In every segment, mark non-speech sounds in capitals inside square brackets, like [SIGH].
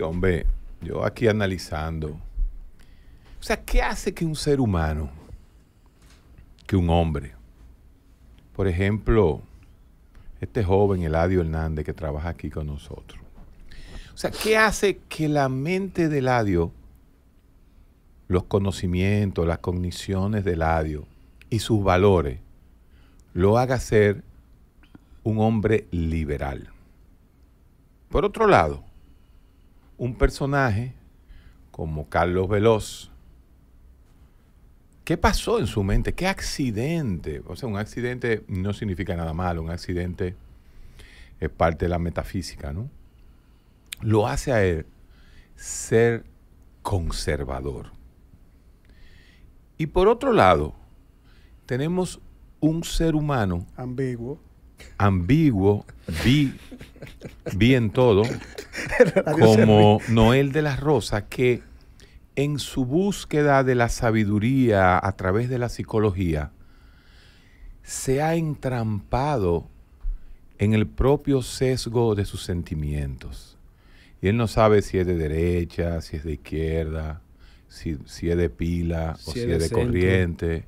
hombre, yo aquí analizando. O sea, ¿qué hace que un ser humano, que un hombre, por ejemplo, este joven Eladio Hernández que trabaja aquí con nosotros, o sea, ¿qué hace que la mente de Eladio, los conocimientos, las cogniciones de Eladio y sus valores, lo haga ser un hombre liberal? Por otro lado, un personaje como Carlos Veloz, ¿qué pasó en su mente? ¿Qué accidente? O sea, un accidente no significa nada malo, un accidente es parte de la metafísica, ¿no? Lo hace a él ser conservador. Y por otro lado, tenemos un ser humano ambiguo ambiguo, vi, en todo, como Noel de las Rosas, que en su búsqueda de la sabiduría a través de la psicología, se ha entrampado en el propio sesgo de sus sentimientos. Y él no sabe si es de derecha, si es de izquierda, si, si es de pila o si es de corriente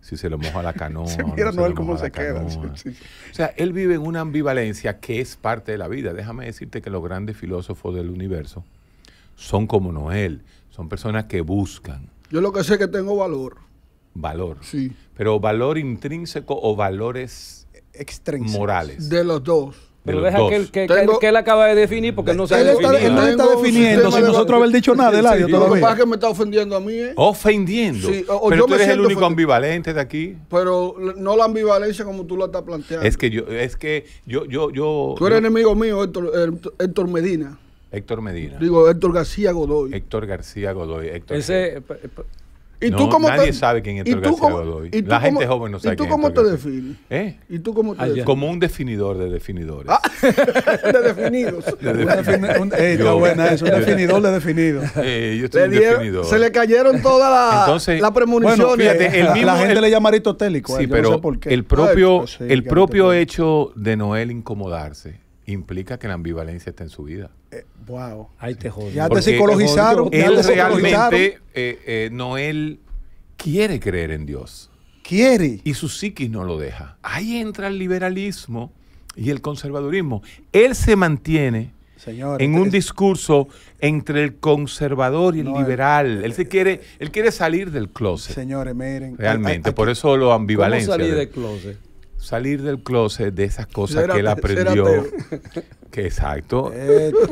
si se lo moja la [LAUGHS] canoa. mira Noel cómo se queda. O sea, él vive en una ambivalencia que es parte de la vida. Déjame decirte que los grandes filósofos del universo son como Noel, son personas que buscan. Yo lo que sé es que tengo valor. Valor. Sí. Pero valor intrínseco o valores extrínsecos. Morales. De los dos. Pero deja que, que, que, él acaba de definir porque no se ha Él no está definiendo sin nosotros haber dicho [LAUGHS] nada, Eladio, Lo que pasa es que me está ofendiendo a mí. ¿eh? ¿Ofendiendo? pero yo tú eres el único ambivalente de aquí. Pero no la ambivalencia como tú la estás planteando. Es que yo, es que yo, yo, yo... Tú eres enemigo mío, Héctor, Medina. Héctor Medina. Digo, Héctor García Godoy. Héctor García Godoy. Héctor Ese, ¿Y no, tú cómo nadie te, sabe quién es Héctor García Godoy. ¿y tú La gente joven no sabe ¿Y tú quién cómo te defines? ¿Eh? ¿Y tú cómo te ah, defines? Como un definidor de definidores. Ah, [LAUGHS] de definidos. De definidos. Un, hey, yo, buena eso, un definidor de definidos. [LAUGHS] Eh, yo estoy le un definidor. Se le cayeron todas las la premoniciones. Bueno, fíjate, el mismo, la gente el, le llama aristotélico. Sí, eh, yo pero no sé por qué. el propio, Ay, pues sí, el propio hecho de Noel incomodarse implica que la ambivalencia está en su vida. Eh, wow. Ahí te jode. Ya te psicologizaron. Él realmente, eh, eh, Noel quiere creer en Dios. Quiere. Y su psiquis no lo deja. Ahí entra el liberalismo y el conservadurismo. Él se mantiene en un discurso entre el conservador y el liberal. Él se quiere, él quiere salir del closet. Señores, miren. Realmente, por eso lo ambivalencia. ¿Cómo salir del closet? salir del closet de esas cosas que él aprendió. exacto.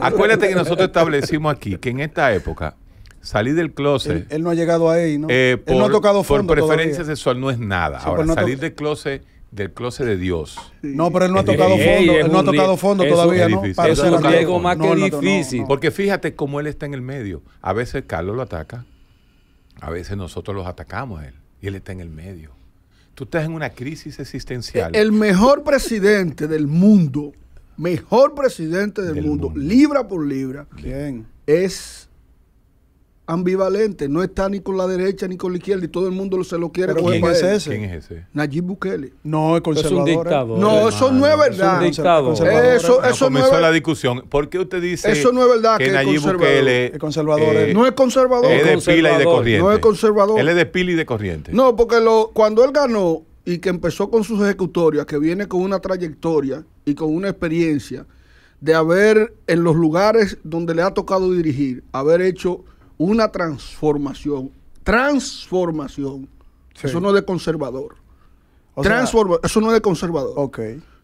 Acuérdate que nosotros establecimos aquí que en esta época salir del closet. Él, no ha llegado ahí, ¿no? Eh, él no ha tocado fondo Por preferencia sexual no es nada. Ahora, salir del closet del closet de Dios. No, pero él no ha tocado fondo, él no ha tocado fondo todavía, ¿no? Es más que difícil. Porque fíjate cómo él está en el medio. A veces Carlos lo ataca, a veces nosotros los atacamos a él, y él está en el medio. Tú estás en una crisis existencial. El mejor presidente del mundo, mejor presidente del, mundo, libra por libra, es ambivalente, no está ni con la derecha ni con la izquierda y todo el mundo se lo quiere ¿quién es ese? ¿Quién es Nayib Bukele. No, es conservador. Es eh. No, eso no es verdad. Eso, eso no, comenzó la discusión. ¿Por qué usted dice eso es verdad que, Nayib Bukele es conservador? Eh, eh. no es conservador. Es de pila y de corriente. No es conservador. Él es de pila y de corriente. No, porque cuando él ganó y que empezó con sus ejecutorias, que viene con una trayectoria y con una experiencia de haber en los lugares donde le ha tocado dirigir, haber hecho una transformación, transformación. Eso no es de conservador. eso no es de conservador.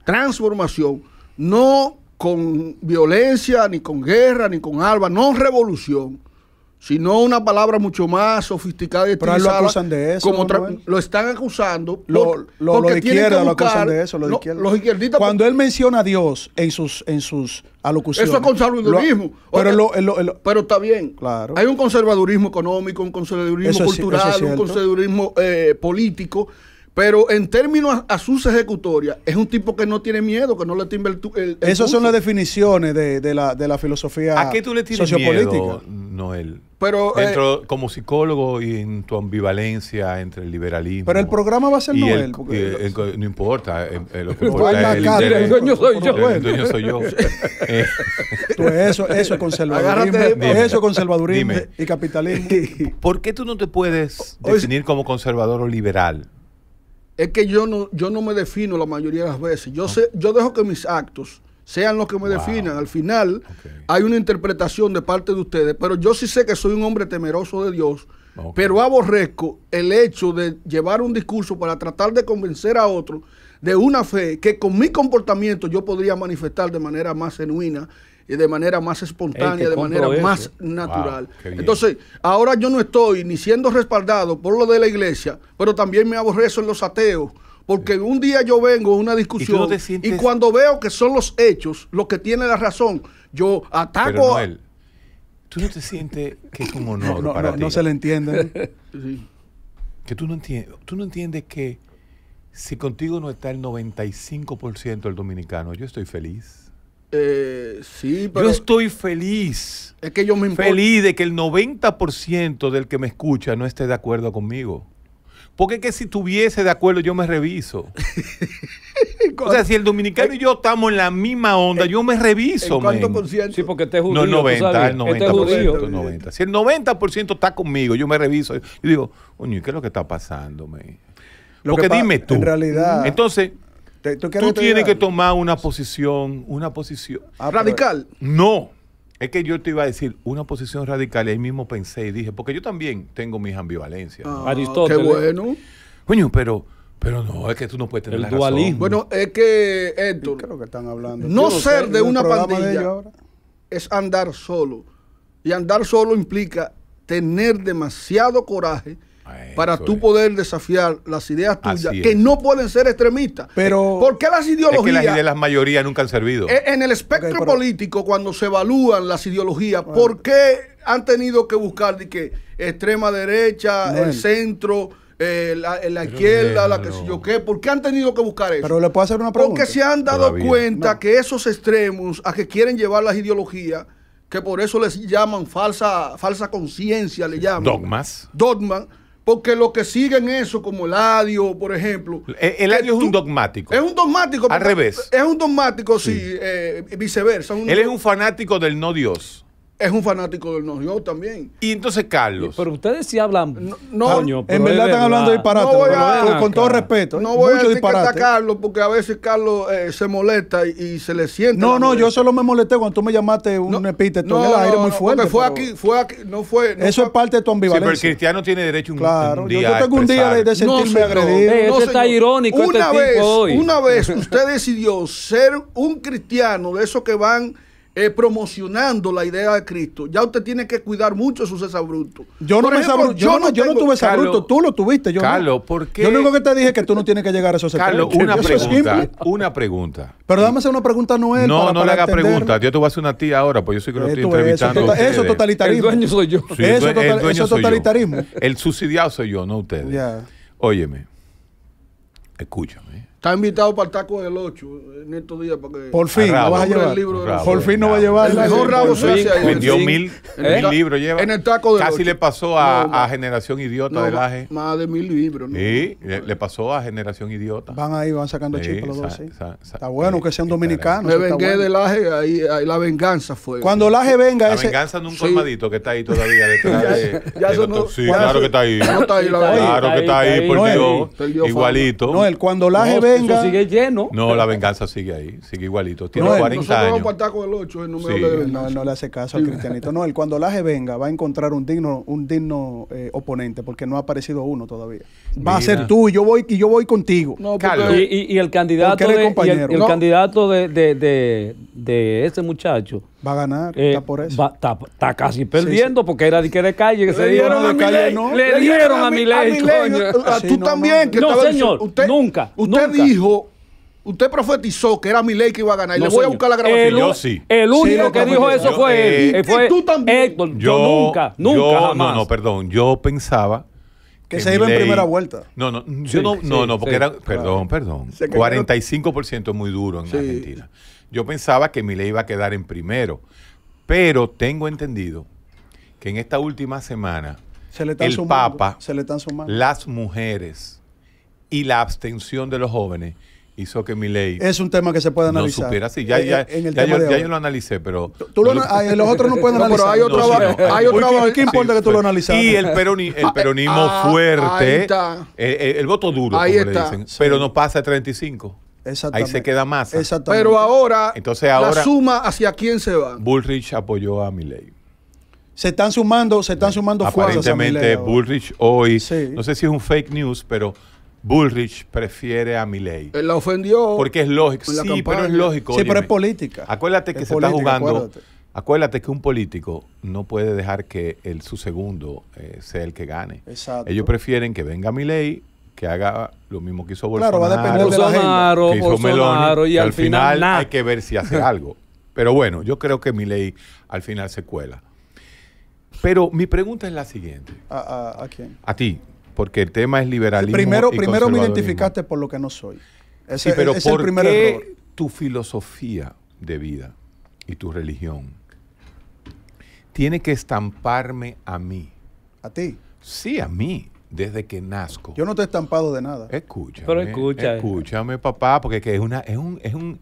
Transformación. No con violencia, ni con guerra, ni con alba, no revolución sino una palabra mucho más sofisticada y estilizada. Pero lo acusan de eso. Como lo están acusando. Lo, lo, lo de izquierda lo acusan de eso. de Los Cuando él menciona a Dios en sus, en sus alocuciones. Eso es conservadurismo. Pero, pero, está bien. Claro. Hay un conservadurismo económico, un conservadurismo cultural, un conservadurismo eh, político. Pero en términos a, sus ejecutorias, es un tipo que no tiene miedo, que no le tiene el, Esas son las definiciones de, de, la, de la filosofía ¿A tú le tienes sociopolítica. Noel? Pero, eh, como psicólogo y en tu ambivalencia entre el liberalismo. Pero el programa va a ser Noel. Eh, no importa. Eh, pues el, dueño soy yo. El dueño soy yo. [LAUGHS] eso, es conservadurismo. eso es conservadurismo y capitalismo. [LAUGHS] ¿Por qué tú no te puedes definir como conservador o liberal? es que yo no, yo no me defino la mayoría de las veces. Yo, sé, yo dejo que mis actos sean los que me definan. Al final hay una interpretación de parte de ustedes, pero yo sí sé que soy un hombre temeroso de Dios, pero aborrezco el hecho de llevar un discurso para tratar de convencer a otro de una fe que con mi comportamiento yo podría manifestar de manera más genuina y de manera más espontánea, de manera más natural. Entonces, ahora yo no estoy ni siendo respaldado por lo de la iglesia, pero también me aborrezo en los ateos. Porque un día yo vengo a una discusión ¿Y, cuando veo que son los hechos los que tienen la razón, yo ataco Pero, Noel, ¿Tú no te sientes que es un honor no, para no, ti? No se le entiende. [LAUGHS] Que tú no entiendes, tú no entiendes que si contigo no está el 95% del dominicano, yo estoy feliz. Eh, yo estoy feliz. Es que yo me Feliz de que el 90% del que me escucha no esté de acuerdo conmigo. Porque es que si tuviese de acuerdo yo me reviso. [LAUGHS] o sea, si el dominicano y yo estamos en la misma onda, eh, yo me reviso. ¿En cuánto Sí, porque este No, el 90, el 90, este Si el 90% está conmigo, yo me reviso. Yo digo, ¿y ¿qué es lo que está pasando, Lo Porque que dime tú. En realidad. Entonces, tú, tienes que tomar una posición, una posición. Ah, ¿Radical? No. Es que yo te iba a decir una posición radical. Y ahí mismo pensé y dije, porque yo también tengo mis ambivalencias. Ah, Aristóteles. Qué bueno. Coño, pero. Pero no, es que tú no puedes tener el dualismo. Bueno, es que, Héctor, que están hablando. no, ser de una pandilla es andar solo. Y andar solo implica tener demasiado coraje para tú poder desafiar las ideas tuyas que no pueden ser extremistas. Pero eh, ¿por qué las ideologías? de las ideas, mayorías nunca han servido. Eh, en el espectro político cuando se evalúan las ideologías, ¿por qué han tenido que buscar que extrema derecha, el centro, eh, la, izquierda, la que se sé yo qué, ¿por qué han tenido que buscar eso? Pero le puedo hacer una pregunta. Porque se han dado cuenta que esos extremos a que quieren llevar las ideologías, que por eso les llaman falsa, falsa conciencia, le llaman. Dogmas. Dogmas porque los que siguen eso, como adiós, por ejemplo. E-, el es un dogmático. Es un dogmático. Al revés. Es un dogmático, sí, eh, viceversa. Él es un fanático del no Dios es un fanático del No Yo también. Y entonces, Carlos. Pero ustedes sí hablan. No, en verdad están hablando de disparate. No a, con todo respeto. ¿eh? No voy a decir a que está Carlos, porque a veces Carlos eh, se molesta y, se le siente. No, no, yo solo me molesté cuando tú me llamaste un no, epíteto en el aire muy fuerte. fue aquí, fue aquí, no fue. eso es parte de tu ambivalencia. Sí, pero el cristiano tiene derecho un, claro, un día. yo tengo un día de, sentirme agredido. Eh, eso está irónico. Este una este vez, hoy. una vez usted [LAUGHS] decidió ser un cristiano de esos que van eh, promocionando la idea de Cristo, ya usted tiene que cuidar mucho su su Yo no, yo, no, tuve ese Bruto tú lo tuviste. Yo Carlos, ¿por qué? Yo lo único que te dije es que tú no tienes que llegar a esos Carlos, una [LAUGHS] pregunta, una pregunta. Pero dame hacer una pregunta nueva. No, no le hagas preguntas. Yo te voy a hacer una tía ahora, pues yo soy que lo eh, estoy entrevistando. Eso, eso es tota-, totalitarismo. El dueño soy yo. eso, es totalitarismo. El subsidiado soy yo, no ustedes. Óyeme, escúchame. Está invitado para el taco del 8 eh, en estos días. Para que por fin, no va a llevar. El libro rabo, por fin no va a llevar. El mejor rabo se hace ahí. Vendió mil, mil libros. Lleva. En el taco Casi le pasó a, Generación Idiota del AGE. Más de mil libros. ¿no? Sí, le, pasó a Generación Idiota. Van ahí, van sacando sí, los dos. Está bueno que sean dominicanos. Me vengué bueno. del aje ahí, la venganza fue. Cuando el AGE venga. La venganza de un colmadito que está ahí todavía. [LAUGHS] ya eso Sí, claro que está ahí. Claro que está ahí, por Dios. Igualito. No, el cuando el AGE venga sigue lleno. No, la venganza sigue ahí, sigue igualito. Tiene no, 40 años. no, le hace caso al cristianito. No, él cuando Laje venga va a encontrar un digno, un digno eh, oponente porque no ha aparecido uno todavía. Va a ser tú y yo voy, y yo voy contigo. y, el candidato, el, candidato de, de, de ese muchacho Va a ganar, eh, está por eso. está, casi perdiendo porque era de de calle que le se dieron. a calle no. Le, dieron a mi ley, A, tú también. no, señor, usted, nunca. Usted dijo Usted profetizó que era mi ley que iba a ganar. Y le voy a buscar la grabación. El, yo sí. El único que dijo eso fue eh, él. y tú también. Héctor, yo, nunca, nunca. jamás. No, no, perdón. Yo pensaba. Que, se iba en primera vuelta. No, no, no, no, porque era. Perdón, perdón. 45% es muy duro en Argentina. Yo pensaba que ley iba a quedar en primero, pero tengo entendido que en esta última semana el Papa, las mujeres y la abstención de los jóvenes hizo que mi ley es un tema que se puede analizar no supiera ya, eh, ya, eh, yo, ya lo analicé pero eh, los otros no pueden [LAUGHS] analizar pero hay otro hay otro ¿qué, importa que tú lo analices? y el, peronismo [LAUGHS] ah, ah, fuerte el, voto duro como le dicen pero no pasa a 35 Ahí se queda más. Pero ahora, Entonces ahora, la suma hacia quién se va. Bullrich apoyó a Milei. Se están sumando, se están sumando Aparentemente Bullrich hoy, no sé si es un fake news, pero Bullrich prefiere a Milei. Él la ofendió. Porque es lógico. Sí, pero es lógico. Sí, pero es política. Acuérdate que se está jugando. Acuérdate. que un político no puede dejar que el, su segundo eh, sea el que gane. Ellos prefieren que venga Milei que haga lo mismo que hizo Bolsonaro. Claro, va a depender de que Bolsonaro, y al final, hay que ver si hace algo. Pero bueno, yo creo que mi ley al final se cuela. Pero mi pregunta es la siguiente. ¿A, quién? A ti, porque el tema es liberalismo. Primero, primero me identificaste por lo que no soy. sí, pero ¿por tu filosofía de vida y tu religión tiene que estamparme a mí? ¿A ti? Sí, a mí desde que nazco. Yo no te he estampado de nada. Escúchame. Pero escucha. Escúchame, papá, porque es una, es un, es un,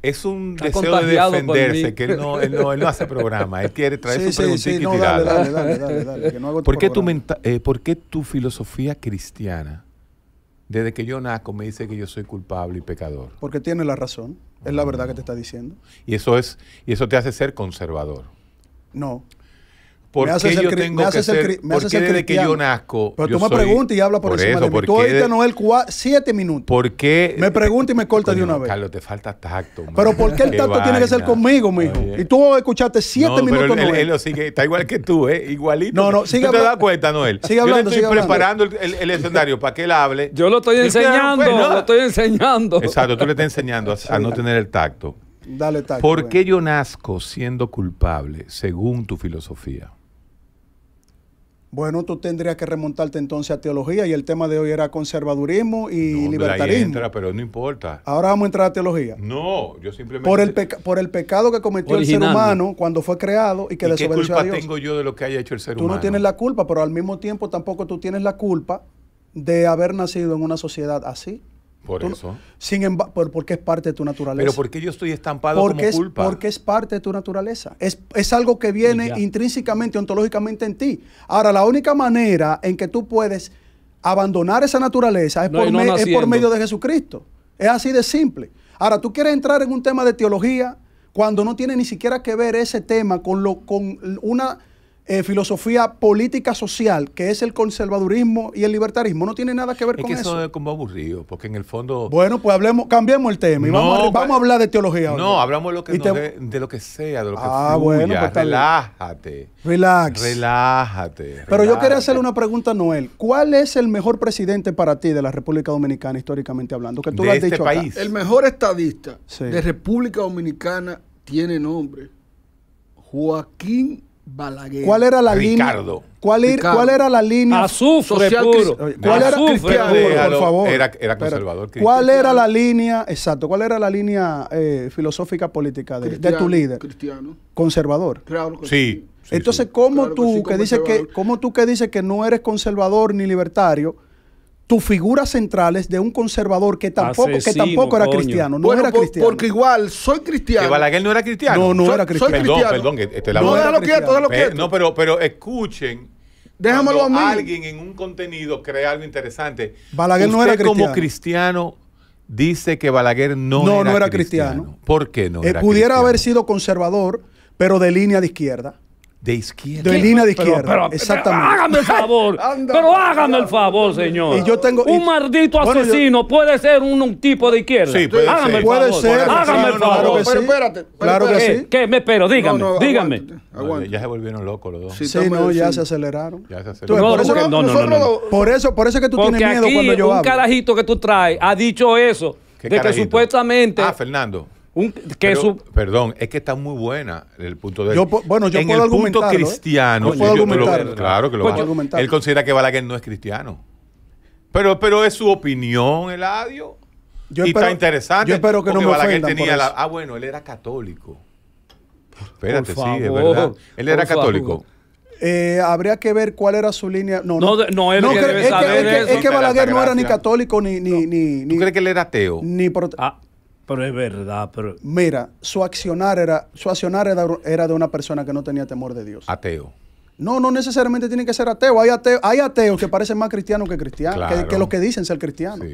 es un deseo de defenderse, que él no, hace programa, él quiere traer su preguntita y dale, dale, dale, dale, este ¿Por, qué tu eh, ¿Por qué tu filosofía cristiana, desde que yo nazco, me dice que yo soy culpable y pecador? Porque tiene la razón, es la verdad que te está diciendo. Y eso es, y eso te hace ser conservador. No. ¿Por qué yo tengo que ser, qué desde que yo nazco? Pero tú me preguntas y habla por, encima de mí. Tú oíste, Noel, siete minutos. ¿Por qué? Me pregunta y me corta de una vez. Carlos, te falta tacto. Pero ¿por qué el tacto tiene que ser conmigo, mijo? Y tú escuchaste siete minutos, pero él, Noel. Él, lo sigue, está igual que tú, ¿eh? Igualito. No, no, sigue ¿Tú te das cuenta, Noel? Sigue hablando, yo le estoy preparando el, el, escenario para que él hable. Yo lo estoy pues, enseñando, lo estoy enseñando. Exacto, tú le estás enseñando a no tener el tacto. Dale tacto. ¿Por qué yo nazco siendo culpable según tu filosofía? Bueno, tú tendrías que remontarte entonces a teología y el tema de hoy era conservadurismo y no, libertarismo. Entra, pero no importa. Ahora vamos a entrar a teología. No, yo simplemente... Por el, por el pecado que cometió el ser humano cuando fue creado y que ¿Y ¿Qué culpa tengo yo de lo que haya hecho el ser humano? Tú no tienes la culpa, pero al mismo tiempo tampoco tú tienes la culpa de haber nacido en una sociedad así. Por eso. Sin porque es parte de tu naturaleza. Pero porque yo estoy estampado porque como es, culpa. Porque es parte de tu naturaleza. Es, algo que viene intrínsecamente, ontológicamente en ti. Ahora, la única manera en que tú puedes abandonar esa naturaleza es, por, medio de Jesucristo. Es así de simple. Ahora, tú quieres entrar en un tema de teología cuando no tiene ni siquiera que ver ese tema con, lo, con una eh, filosofía política social, que es el conservadurismo y el libertarismo, no tiene nada que ver con eso. es que eso. es como aburrido, porque en el fondo. Bueno, pues hablemos, cambiemos el tema y vamos, a, pues, hablar de teología. No, hablamos de, lo que sea, de lo que ah, Bueno, pues relájate. Relax. Relájate. Pero yo quería hacerle una pregunta a Noel. ¿Cuál es el mejor presidente para ti de la República Dominicana, históricamente hablando? Que tú lo has este dicho país. El mejor estadista de República Dominicana tiene nombre. Joaquín Balaguer. ¿Cuál era la línea? ¿Cuál, ¿Cuál era la línea? Azufre puro. ¿Cuál era favor? Era, conservador. ¿Cuál era la línea, exacto, cuál era la línea eh, filosófica política de, tu líder? Cristiano. Conservador. sí. Entonces, ¿cómo, tú, que ¿cómo tú que dices que no eres conservador ni libertario, tus figuras centrales de un conservador que tampoco, que tampoco era cristiano. No era cristiano. Porque igual soy cristiano. Que Balaguer no era cristiano. No, no era cristiano. Perdón, cristiano. perdón, este, este, No, déjalo quieto, déjalo quieto. No, pero, pero escuchen. Déjamelo a mí. Alguien en un contenido crea algo interesante. Balaguer no era cristiano. como cristiano dice que Balaguer no, no era, no era cristiano. ¿Por qué no? Eh, era pudiera haber sido conservador, pero de línea de izquierda. De izquierda. De línea de izquierda. Exactamente. Hágame el [LAUGHS] favor. [LAUGHS] pero hágame el favor, señor. yo tengo, un maldito asesino puede ser un, tipo de izquierda. Sí, puede, hágame el favor. Ser, hágame el favor. que Pero espérate. claro que sí. ¿Qué? Me espero. Dígame. dígame. Ya se volvieron locos los dos. Sí, no, ya se aceleraron. Ya se aceleraron. no, por, eso, no, Por eso, que tú tienes miedo cuando yo hablo. un carajito que tú traes ha dicho eso. de que supuestamente. Ah, Fernando un perdón, es que está muy buena el punto de. Yo, bueno, yo en el punto ¿eh? cristiano. Yo puedo claro que lo puedo argumentar Él considera que Balaguer no es cristiano. Pero, pero es su opinión, Eladio. Yo y está interesante. Yo espero que no me Balaguer tenía la, Ah, bueno, él era católico. Espérate, sí, es verdad. Él era católico. Eh, habría que ver cuál era su línea. No, no, no, él no, que, es, que, es, que, es, que, Balaguer no era ni católico ni. ni, ni ¿Tú crees que él era ateo? Ni ah, pero es verdad, pero... Mira, su accionar era, su accionar era, de una persona que no tenía temor de Dios. Ateo. No, no necesariamente tiene que ser ateo Hay, ateo, hay ateos que parecen más cristianos que cristianos, que, los que dicen ser cristianos.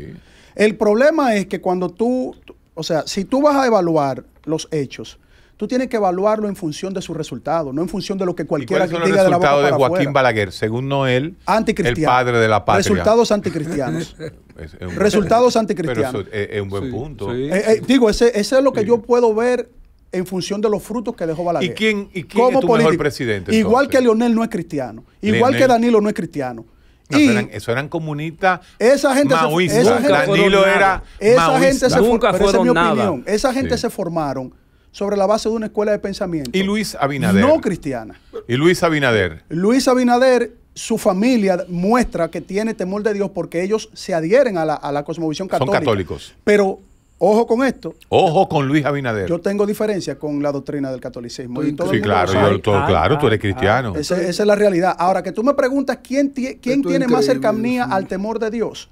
El problema es que cuando tú, o sea, si tú vas a evaluar los hechos, Tú tienes que evaluarlo en función de sus resultados, no en función de lo que cualquiera que diga de, la boca de Joaquín Balaguer, según Noel, el padre de la patria. Resultados anticristianos. [LAUGHS] resultados anticristianos. Pero es, un buen punto. Eh, eh, digo, ese, es lo que yo puedo ver en función de los frutos que dejó Balaguer. ¿Y quién, y quién es mejor presidente? Igual que Leonel no es cristiano, igual que Danilo no es cristiano. eso eran comunistas esa gente esa Danilo era esa gente se, nunca esa es mi Esa gente se formaron sobre la base de una escuela de pensamiento. Y Luis Abinader. No cristiana. Y Luis Abinader. Luis Abinader, su familia muestra que tiene temor de Dios porque ellos se adhieren a la, cosmovisión católica. Son católicos. Pero Ojo con esto. Ojo con Luis Abinader. Yo tengo diferencia con la doctrina del catolicismo. sí, claro, yo, ah, claro, tú eres ah, ah. cristiano. Esa, es la realidad. Ahora, que tú me preguntas quién, quién tiene más cercanía al temor de Dios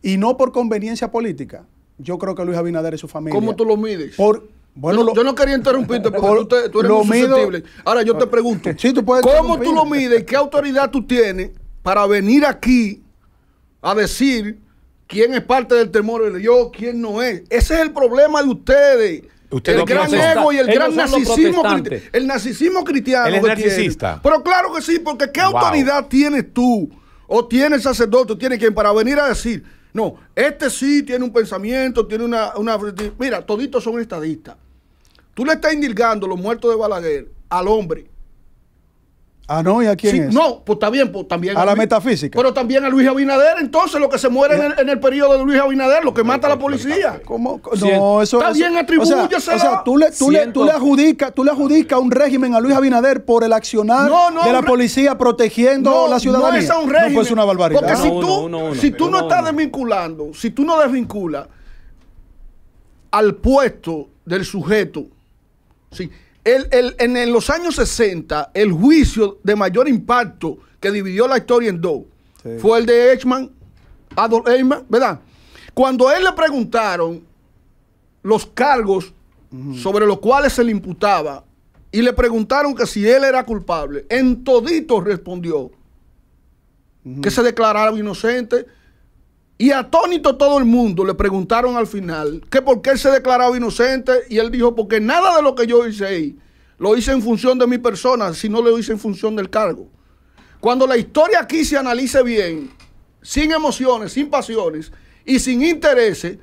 y no por conveniencia política, yo creo que Luis Abinader y su familia. ¿Cómo tú lo mides? Por, yo, no quería interrumpirte porque tú, eres susceptible. Ahora yo te pregunto, ¿cómo tú lo mides y qué autoridad tú tienes para venir aquí a decir quién es parte del temor de Dios, quién no es? Ese es el problema de ustedes. el gran ego y el gran narcisismo, el narcisismo cristiano. Pero claro que sí, porque ¿qué autoridad tienes tú? O tienes sacerdote, o tienes quien para venir a decir, no, este sí tiene un pensamiento, tiene una, una mira, toditos son estadistas. Tú le estás indilgando los muertos de Balaguer al hombre. Ah, no, ¿y a quién No, pues está bien, pues también. A, la metafísica. Pero también a Luis Abinader, entonces, lo que se muere en, el periodo de Luis Abinader, lo que mata a la policía. ¿Cómo? No, eso Está bien, O o sea tú, le, tú, tú, le, adjudicas un régimen a Luis Abinader por el accionar de la policía protegiendo a la ciudadanía. No, es un pues, régimen. Pues una barbaridad. Porque si tú, si tú no estás desvinculando, si tú no desvinculas al puesto del sujeto en, los años 60, el juicio de mayor impacto que dividió la historia en dos fue el de Eichmann, Adolf Eichmann, ¿verdad? Cuando a él le preguntaron los cargos sobre los cuales se le imputaba y le preguntaron que si él era culpable, en todito respondió que se declaraba inocente, y atónito todo el mundo le preguntaron al final que por qué se declaraba inocente y él dijo, porque nada de lo que yo hice ahí lo hice en función de mi persona, si no lo hice en función del cargo. Cuando la historia aquí se analice bien, sin emociones, sin pasiones y sin intereses,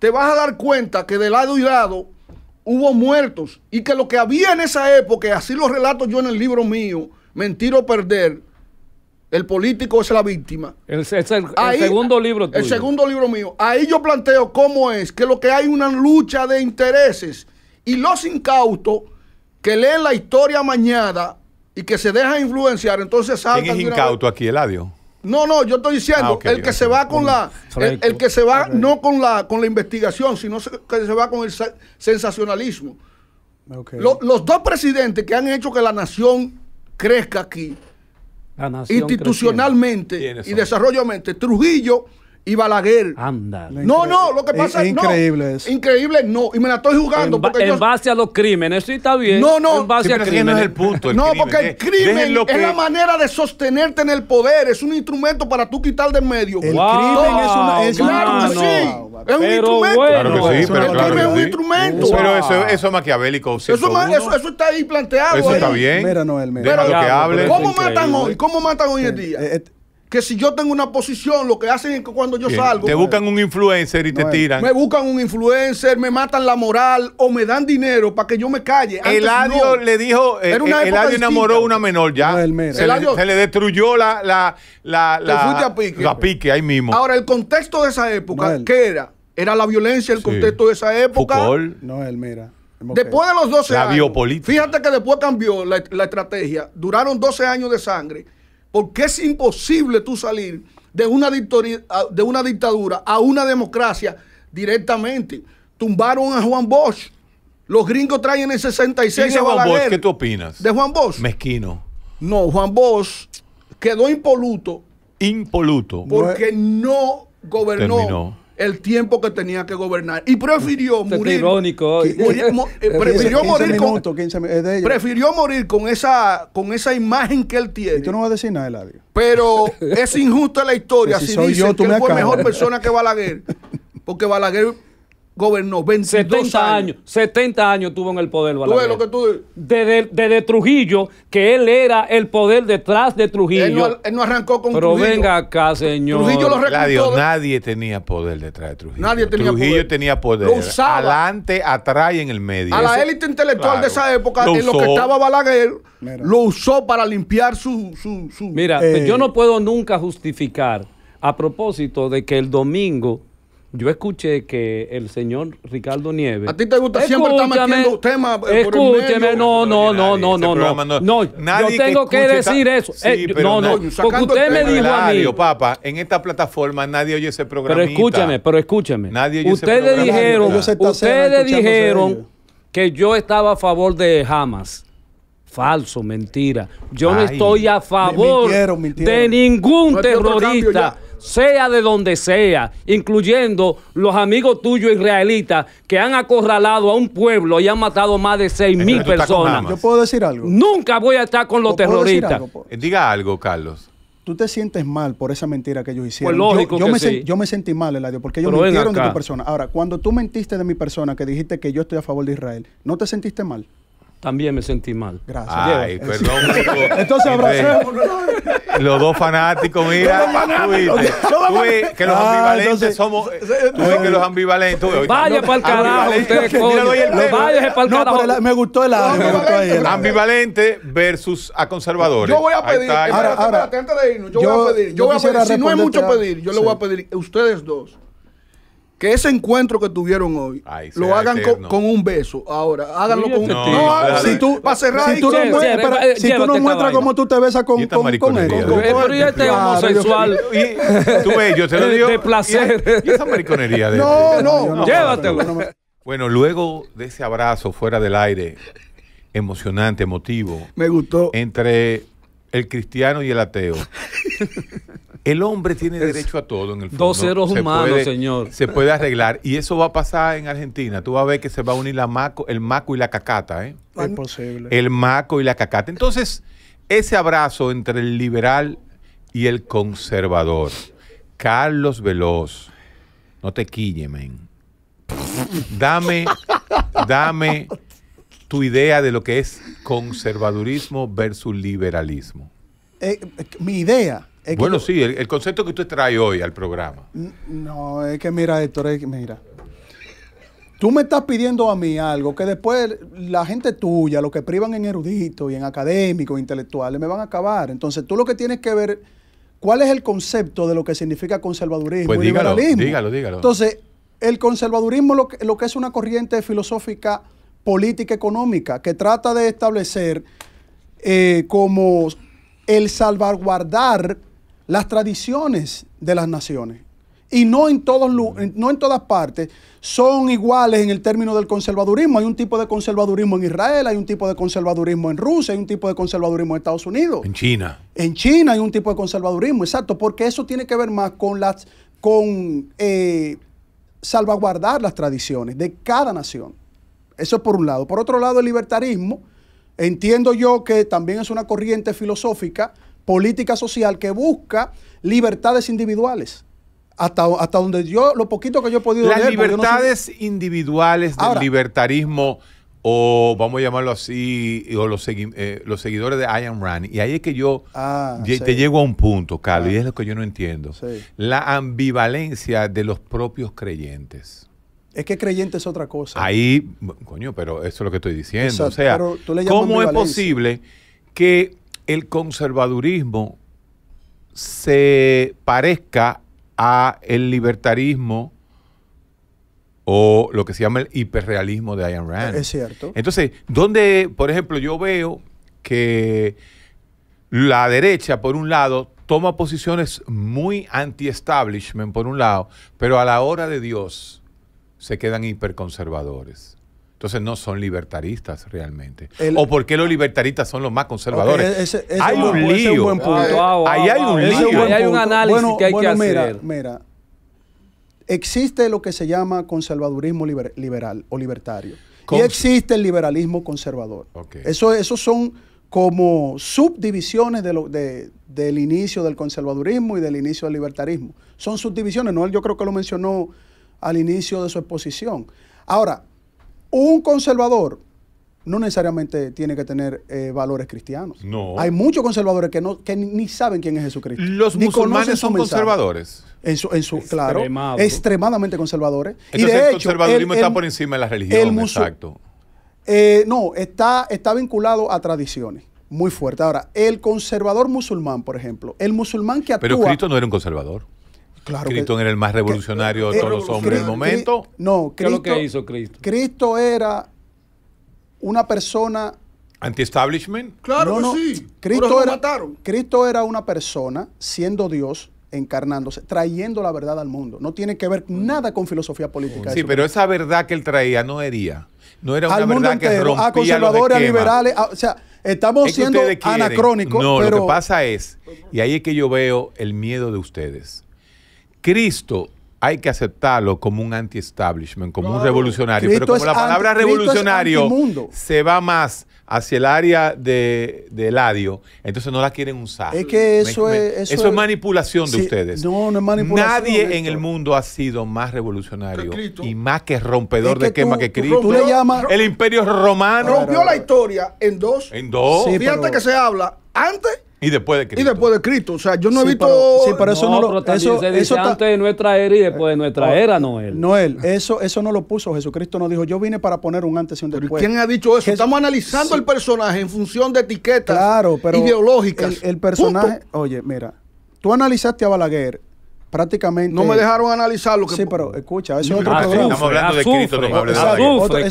te vas a dar cuenta que de lado y lado hubo muertos y que lo que había en esa época, así lo relato yo en el libro mío, Mentir Perder, el político es la víctima. El, segundo libro El segundo libro mío. Ahí yo planteo cómo es que lo que hay una lucha de intereses y los incautos que leen la historia mañada y que se dejan influenciar, entonces saltan. ¿Quién es incauto aquí, Eladio? No, no, yo estoy diciendo el que se va con la, el, que se va no con la con la investigación, sino que se va con el sensacionalismo. los dos presidentes que han hecho que la nación crezca aquí institucionalmente y desarrollamente, Trujillo y Balaguer. Anda. No, no, lo que pasa es. Increíble eso. Increíble, no. Y me la estoy jugando. En, porque en base a los crímenes, sí está bien. No, no. En base a crímenes. es el punto. no, porque el eh. crimen es la manera de sostenerte en el poder. Es un instrumento para tú quitar del medio. El crimen es, una, es claro un instrumento. Sí, es un instrumento. Claro que sí, pero el crimen es un instrumento. Pero eso, eso es maquiavélico. Eso, eso, eso, está ahí planteado. Eso está bien. Mira, Noel, mira. lo que hable. ¿Cómo matan hoy? ¿Cómo matan hoy en día? Eh, eh, que si yo tengo una posición, lo que hacen es que cuando yo salgo. Te buscan un influencer y te tiran. Me buscan un influencer, me matan la moral o me dan dinero para que yo me calle. El Eladio le dijo. El eh, eh, Eladio enamoró una menor ya. No, se, le, se, le, destruyó la. la, pique. La pique ahí mismo. Ahora, el contexto de esa época, ¿qué era? Era la violencia, el contexto de esa época. No, es mira. Después de los 12 la Biopolítica. Fíjate que después cambió la estrategia. Duraron 12 años de sangre porque es imposible tú salir de una, de una dictadura a una democracia directamente. Tumbaron a Juan Bosch. Los gringos traen el 66 de Juan Bosch, ¿Qué tú opinas? ¿De Juan Bosch? Mezquino. No, Juan Bosch quedó impoluto. Impoluto. Porque no gobernó el tiempo que tenía que gobernar y prefirió Esto morir. [LAUGHS] Es irónico. Que, morir, prefirió 15, morir 15 minutos, con 15, es de ella. prefirió morir con esa con esa imagen que él tiene. Y tú no vas a decir nada, Eladio. Pero es injusta la historia pues si, si dicen que él me fue acabas. mejor persona que Balaguer, porque Balaguer gobernó 22 70 años. 70 años tuvo en el poder Balaguer. desde, Trujillo, que él era el poder detrás de Trujillo. Él no, arrancó con Pero venga acá, señor. Trujillo lo nadie tenía poder detrás de Trujillo. Nadie tenía Trujillo tenía poder. Adelante, atrás y en el medio. A la élite intelectual de esa época, lo lo que estaba Balaguer, lo usó para limpiar su... Mira, eh. yo no puedo nunca justificar, a propósito de que el domingo yo escuché que el señor Ricardo Nieves. A ti te gusta siempre estar metiendo temas. Eh, por escúcheme, no, no, no, no, no, no, no. No, nadie yo tengo que, decir eso. no, no, no porque usted me dijo a mí. papá, en esta plataforma nadie oye ese programa. Pero escúchame, pero escúchame. Nadie oye ustedes dijeron, ustedes dijeron que yo estaba a favor de Hamas. Falso, mentira. Yo no estoy a favor de ningún terrorista sea de donde sea, incluyendo los amigos tuyos israelitas que han acorralado a un pueblo y han matado más de 6 mil personas. Yo puedo decir algo. Nunca voy a estar con los terroristas. Eh, diga algo, Carlos. Tú te sientes mal por esa mentira que ellos hicieron. Pues lógico yo, me yo, me sentí mal, Eladio, porque ellos Pero mintieron de tu persona. Ahora, cuando tú mentiste de mi persona, que dijiste que yo estoy a favor de Israel, ¿no te sentiste mal? También me sentí mal. Gracias. Ay, perdón. [LAUGHS] Entonces abracemos. Los dos fanáticos, mira. Tú ves que los ambivalentes ah, somos. Tú ves que los ambivalentes. Vaya para el carajo, Vaya para el carajo. Me gustó el Ambivalente versus a conservadores. Yo voy a pedir. Ahora, antes de irnos, yo voy a pedir. Yo voy a pedir. Si no hay mucho pedir, yo le voy a pedir. a Ustedes dos que ese encuentro que tuvieron hoy lo hagan con, un beso. Ahora, háganlo con un no, si tú para cerrar si tú no, muestras, tú cómo tú te besas con con, con, él. Pero y homosexual y, tú yo te lo digo de placer. Y, esa mariconería de No, no, llévatelo. Bueno, luego de ese abrazo fuera del aire emocionante, emotivo. Me gustó. Entre el cristiano y el ateo. El hombre tiene [LAUGHS] derecho a todo en el fondo. Dos seres humanos, señor. Se puede arreglar. Y eso va a pasar en Argentina. Tú vas a ver que se va a unir el maco y la cacata. ¿eh? Es posible. El maco y la cacata. Entonces, ese abrazo entre el liberal y el conservador. Carlos Veloz, no te quille, men. Dame, dame tu idea de lo que es conservadurismo versus liberalismo. Eh, mi idea. Es bueno, sí, el, concepto que usted trae hoy al programa. No, es que mira, Héctor, es que mira. Tú me estás pidiendo a mí algo que después la gente tuya, los que privan en eruditos y en académicos, intelectuales, me van a acabar. Entonces tú lo que tienes que ver, ¿cuál es el concepto de lo que significa conservadurismo pues y dígalo, liberalismo? Dígalo, dígalo. Entonces, el conservadurismo lo que es una corriente filosófica política económica que trata de establecer eh, como el salvaguardar las tradiciones de las naciones. Y no en, todos, no en todas partes son iguales en el término del conservadurismo. Hay un tipo de conservadurismo en Israel, hay un tipo de conservadurismo en Rusia, hay un tipo de conservadurismo en Estados Unidos. En China. En China hay un tipo de conservadurismo, exacto, porque eso tiene que ver más con, las, con eh, salvaguardar las tradiciones de cada nación. Eso por un lado. Por otro lado, el libertarismo, entiendo yo que también es una corriente filosófica, política social, que busca libertades individuales. Hasta, hasta donde yo, lo poquito que yo he podido Las libertades individuales del libertarismo, o vamos a llamarlo así, o los, eh, los seguidores de Ian Rand. Y ahí es que yo ah, te llego a un punto, Carlos, y ah. es lo que yo no entiendo. La ambivalencia de los propios creyentes. Es que creyente es otra cosa. Ahí, coño, pero eso es lo que estoy diciendo. o sea, ¿cómo es posible que el conservadurismo se parezca a el libertarismo o lo que se llama el hiperrealismo de Ayn Rand? Es cierto. Entonces, ¿dónde, por ejemplo, yo veo que la derecha, por un lado, toma posiciones muy anti-establishment, por un lado, pero a la hora de Dios se quedan hiperconservadores. Entonces no son libertaristas realmente. ¿O por qué los libertaristas son los más conservadores? hay un lío. hay un lío. hay, un análisis que hay que hacer. Mira, existe lo que se llama conservadurismo liberal o libertario. y existe el liberalismo conservador. Eso, esos son como subdivisiones de lo, del inicio del conservadurismo y del inicio del libertarismo. Son subdivisiones, no yo creo que lo mencionó al inicio de su exposición. Ahora, un conservador no necesariamente tiene que tener eh, valores cristianos. No. Hay muchos conservadores que no ni saben quién es Jesucristo. Los musulmanes son conservadores. En su, claro, extremadamente conservadores. Entonces, y de el conservadurismo está por encima de la religión, exacto. Eh, no, está, está vinculado a tradiciones muy fuerte. Ahora, el conservador musulmán, por ejemplo, el musulmán que actúa... Pero Cristo no era un conservador. Cristo era el más revolucionario eh, de todos los hombres del momento. no, Cristo, que hizo Cristo? Cristo era una persona... ¿Anti-establishment? Claro que sí. Cristo era, Cristo era una persona, siendo Dios, encarnándose, trayendo la verdad al mundo. No tiene que ver mm. nada con filosofía política. Sí, pero esa verdad que él traía no hería. No era una verdad que rompía a conservadores, a liberales, o sea, estamos siendo anacrónicos. No, lo que pasa es, y ahí es que yo veo el miedo de ustedes. Cristo hay que aceptarlo como un anti-establishment, como un revolucionario. Pero como la palabra revolucionario se va más hacia el área de, de entonces no la quieren usar. Es que eso, es, manipulación de ustedes. Nadie en el mundo ha sido más revolucionario y más que rompedor de quema que Cristo. le llamas, el imperio romano. Rompió la historia en dos. En dos. Fíjate que se habla antes y después de Cristo. Y después de Cristo. O sea, yo no he visto. sí, pero eso no, lo. eso, antes de nuestra era y después de nuestra era, Noel. Noel, eso, eso no lo puso Jesucristo. No dijo, yo vine para poner un antes y un después. ¿Quién ha dicho eso? Estamos analizando el personaje en función de etiquetas claro, ideológicas. El, personaje. Oye, mira, tú analizaste a Balaguer prácticamente. No me dejaron analizarlo Sí, pero escucha, eso es ah, otro problema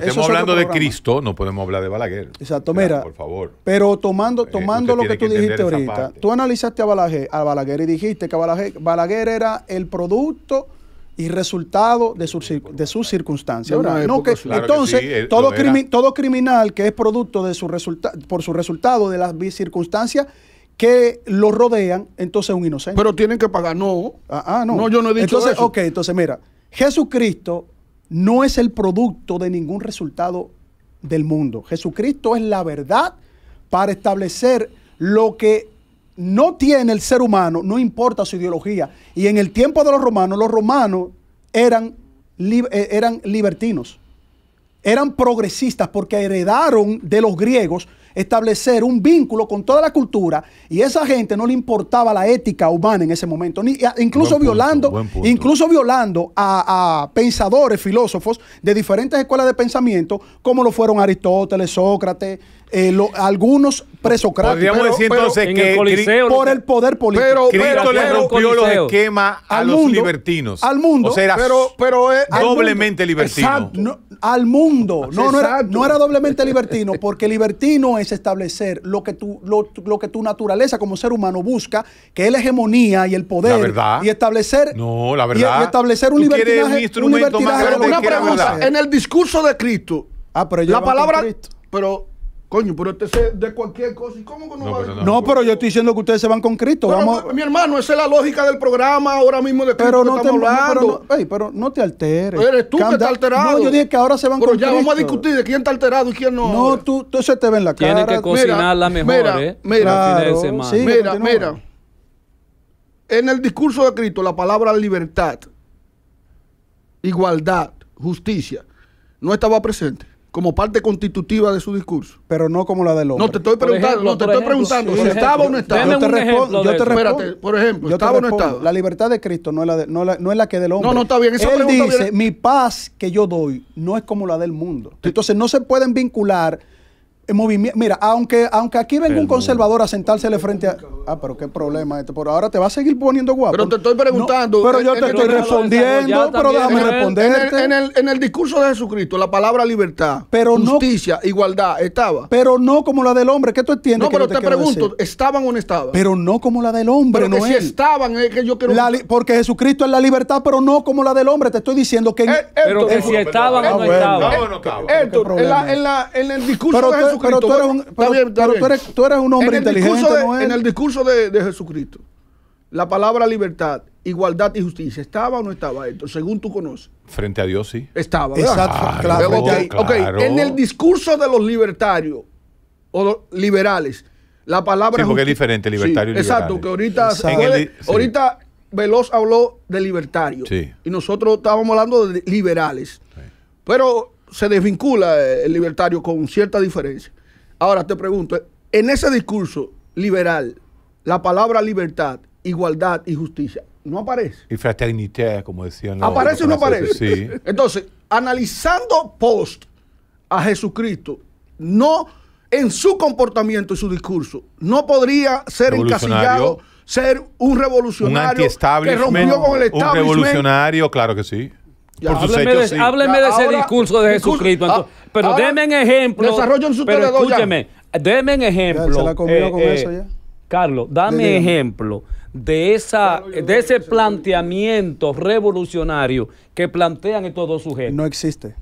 Estamos hablando de Cristo, no podemos hablar de Balaguer. Eso es otro hablando de Cristo, no podemos hablar de Balaguer. Exacto, mira. Pero tomando, eh, tomando lo que tú dijiste ahorita, tú analizaste a Balaguer, a Balaguer y dijiste que Balaguer, Balaguer era el producto y resultado de de sus circunstancias. entonces, todo, todo criminal que es producto de su por su resultado de las circunstancias que lo rodean, entonces es un inocente. Pero tienen que pagar, no. Ah, ah no. yo no he dicho eso. Ok, entonces mira, Jesucristo no es el producto de ningún resultado del mundo. Jesucristo es la verdad para establecer lo que no tiene el ser humano, no importa su ideología. Y en el tiempo de los romanos, los romanos eran, eh, eran libertinos, eran progresistas porque heredaron de los griegos establecer un vínculo con toda la cultura y esa gente no le importaba la ética humana en ese momento, ni, incluso, violando, incluso violando a, pensadores, filósofos de diferentes escuelas de pensamiento, como lo fueron Aristóteles, Sócrates, eh, algunos presocráticos. entonces que por el poder político. Pero, Cristo le rompió los esquemas a los libertinos. Al mundo. pero, pero, eh, doblemente libertino. al mundo. No, era, no era doblemente libertino, porque libertino es es establecer lo que, tu, lo, que tu naturaleza como ser humano busca, que es la hegemonía y el poder. Y establecer. No, la verdad. Y, establecer un libertinaje. una pregunta. En el discurso de Cristo, ah, la palabra. Pero Coño, pero este es de cualquier cosa. cómo que no, va pero no, no, pero yo estoy diciendo que ustedes se van con Cristo. Mi hermano, esa es la lógica del programa ahora mismo de Cristo pero no que estamos te, hablando. Pero pero no te alteres. Eres tú que estás alterado. No, yo dije que ahora se van con Cristo. Pero ya vamos a discutir de quién está alterado y quién no. No, tú, tú se te ve en la cara. Tienes que cocinarla mejor, mira, eh, Mira, mira, mira. En el discurso de Cristo, la palabra libertad, igualdad, justicia, no estaba presente como parte constitutiva de su discurso. Pero no como la del hombre. No, te estoy preguntando, no, te estoy preguntando si estaba o no estaba. Yo te respondo, yo te Espérate, por ejemplo, estaba o no estaba. La libertad de Cristo no es la, no, es la que del hombre. No, no está bien. Esa Él dice, mi paz que yo doy no es como la del mundo. Entonces no se pueden vincular eh, mira, aunque, aunque aquí venga un conservador a sentársele frente a. Ah, pero qué problema este. Por ahora te va a seguir poniendo guapo. Pero te estoy preguntando. pero eh, yo te estoy respondiendo, pero déjame responderte. En el, discurso de Jesucristo, la palabra libertad, justicia, igualdad, estaba. Pero no como la del hombre. ¿Qué tú entiendes? No, pero te, pregunto, ¿estaban o no estaban? Pero no como la del hombre. Pero no si estaban, es que yo quiero. porque Jesucristo es la libertad, pero no como la del hombre. Te estoy diciendo que. Eh, pero que si estaban o no estaban. En el discurso de Jesucristo pero tú eres un, hombre en inteligente. en el discurso de, Jesucristo, la palabra libertad, igualdad y justicia, ¿estaba o no estaba esto? Según tú conoces. Frente a Dios, sí. Estaba. Exacto. Claro, En el discurso de los libertarios o liberales, la palabra. Sí, porque es diferente, libertario y Exacto, que ahorita. Ahorita Veloz habló de libertario. Y nosotros estábamos hablando de liberales. Pero se desvincula eh, el libertario con cierta diferencia. Ahora te pregunto, en ese discurso liberal, la palabra libertad, igualdad y justicia no aparece. Y fraternidad, como decían. Los ¿Aparece o no aparece? [LAUGHS] Entonces, analizando post a Jesucristo, no en su comportamiento y su discurso, no podría ser encasillado, ser un revolucionario un que rompió con el Un revolucionario, claro que sí hábleme de, ese discurso de Jesucristo. Ah, pero déme un ejemplo. pero escúcheme, déme un ejemplo. Eh, eh, Carlos, dame ejemplo de, esa, de ese planteamiento revolucionario que plantean estos dos sujetos. No existe.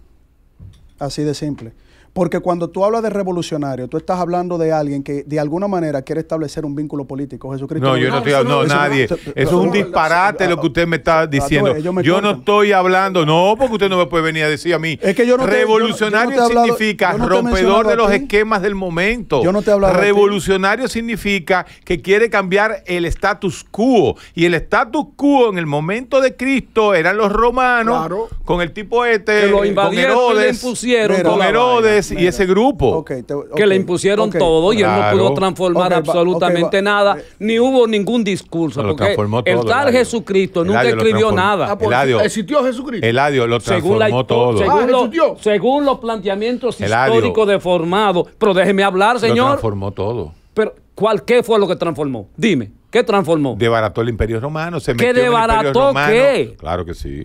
Así de simple. Porque cuando tú hablas de revolucionario, tú estás hablando de alguien que de alguna manera quiere establecer un vínculo político. Jesucristo. No, yo no estoy hablando, no, nadie. Eso es un disparate lo que usted me está ah, diciendo. Yo no estoy hablando, no, porque usted no me puede venir a decir a mí. Es que yo no Revolucionario significa rompedor de los esquemas del momento. Yo no te hablo. Revolucionario significa que quiere cambiar el status quo. Y el status quo en el momento de Cristo eran los romanos con el tipo este, Herodes, con Herodes y ese grupo. que le impusieron todo y él no pudo transformar absolutamente nada, ni hubo ningún discurso. porque el tal Jesucristo nunca escribió nada. Ah, el ¿Existió Jesucristo? Eladio lo transformó todo. Ah, según, los planteamientos históricos deformados. Pero déjeme hablar, señor. transformó todo. Pero, ¿cuál, ¿qué fue lo que transformó? Dime, ¿qué transformó? Debarató el Imperio Romano. Se ¿Qué debarató qué? Claro que sí.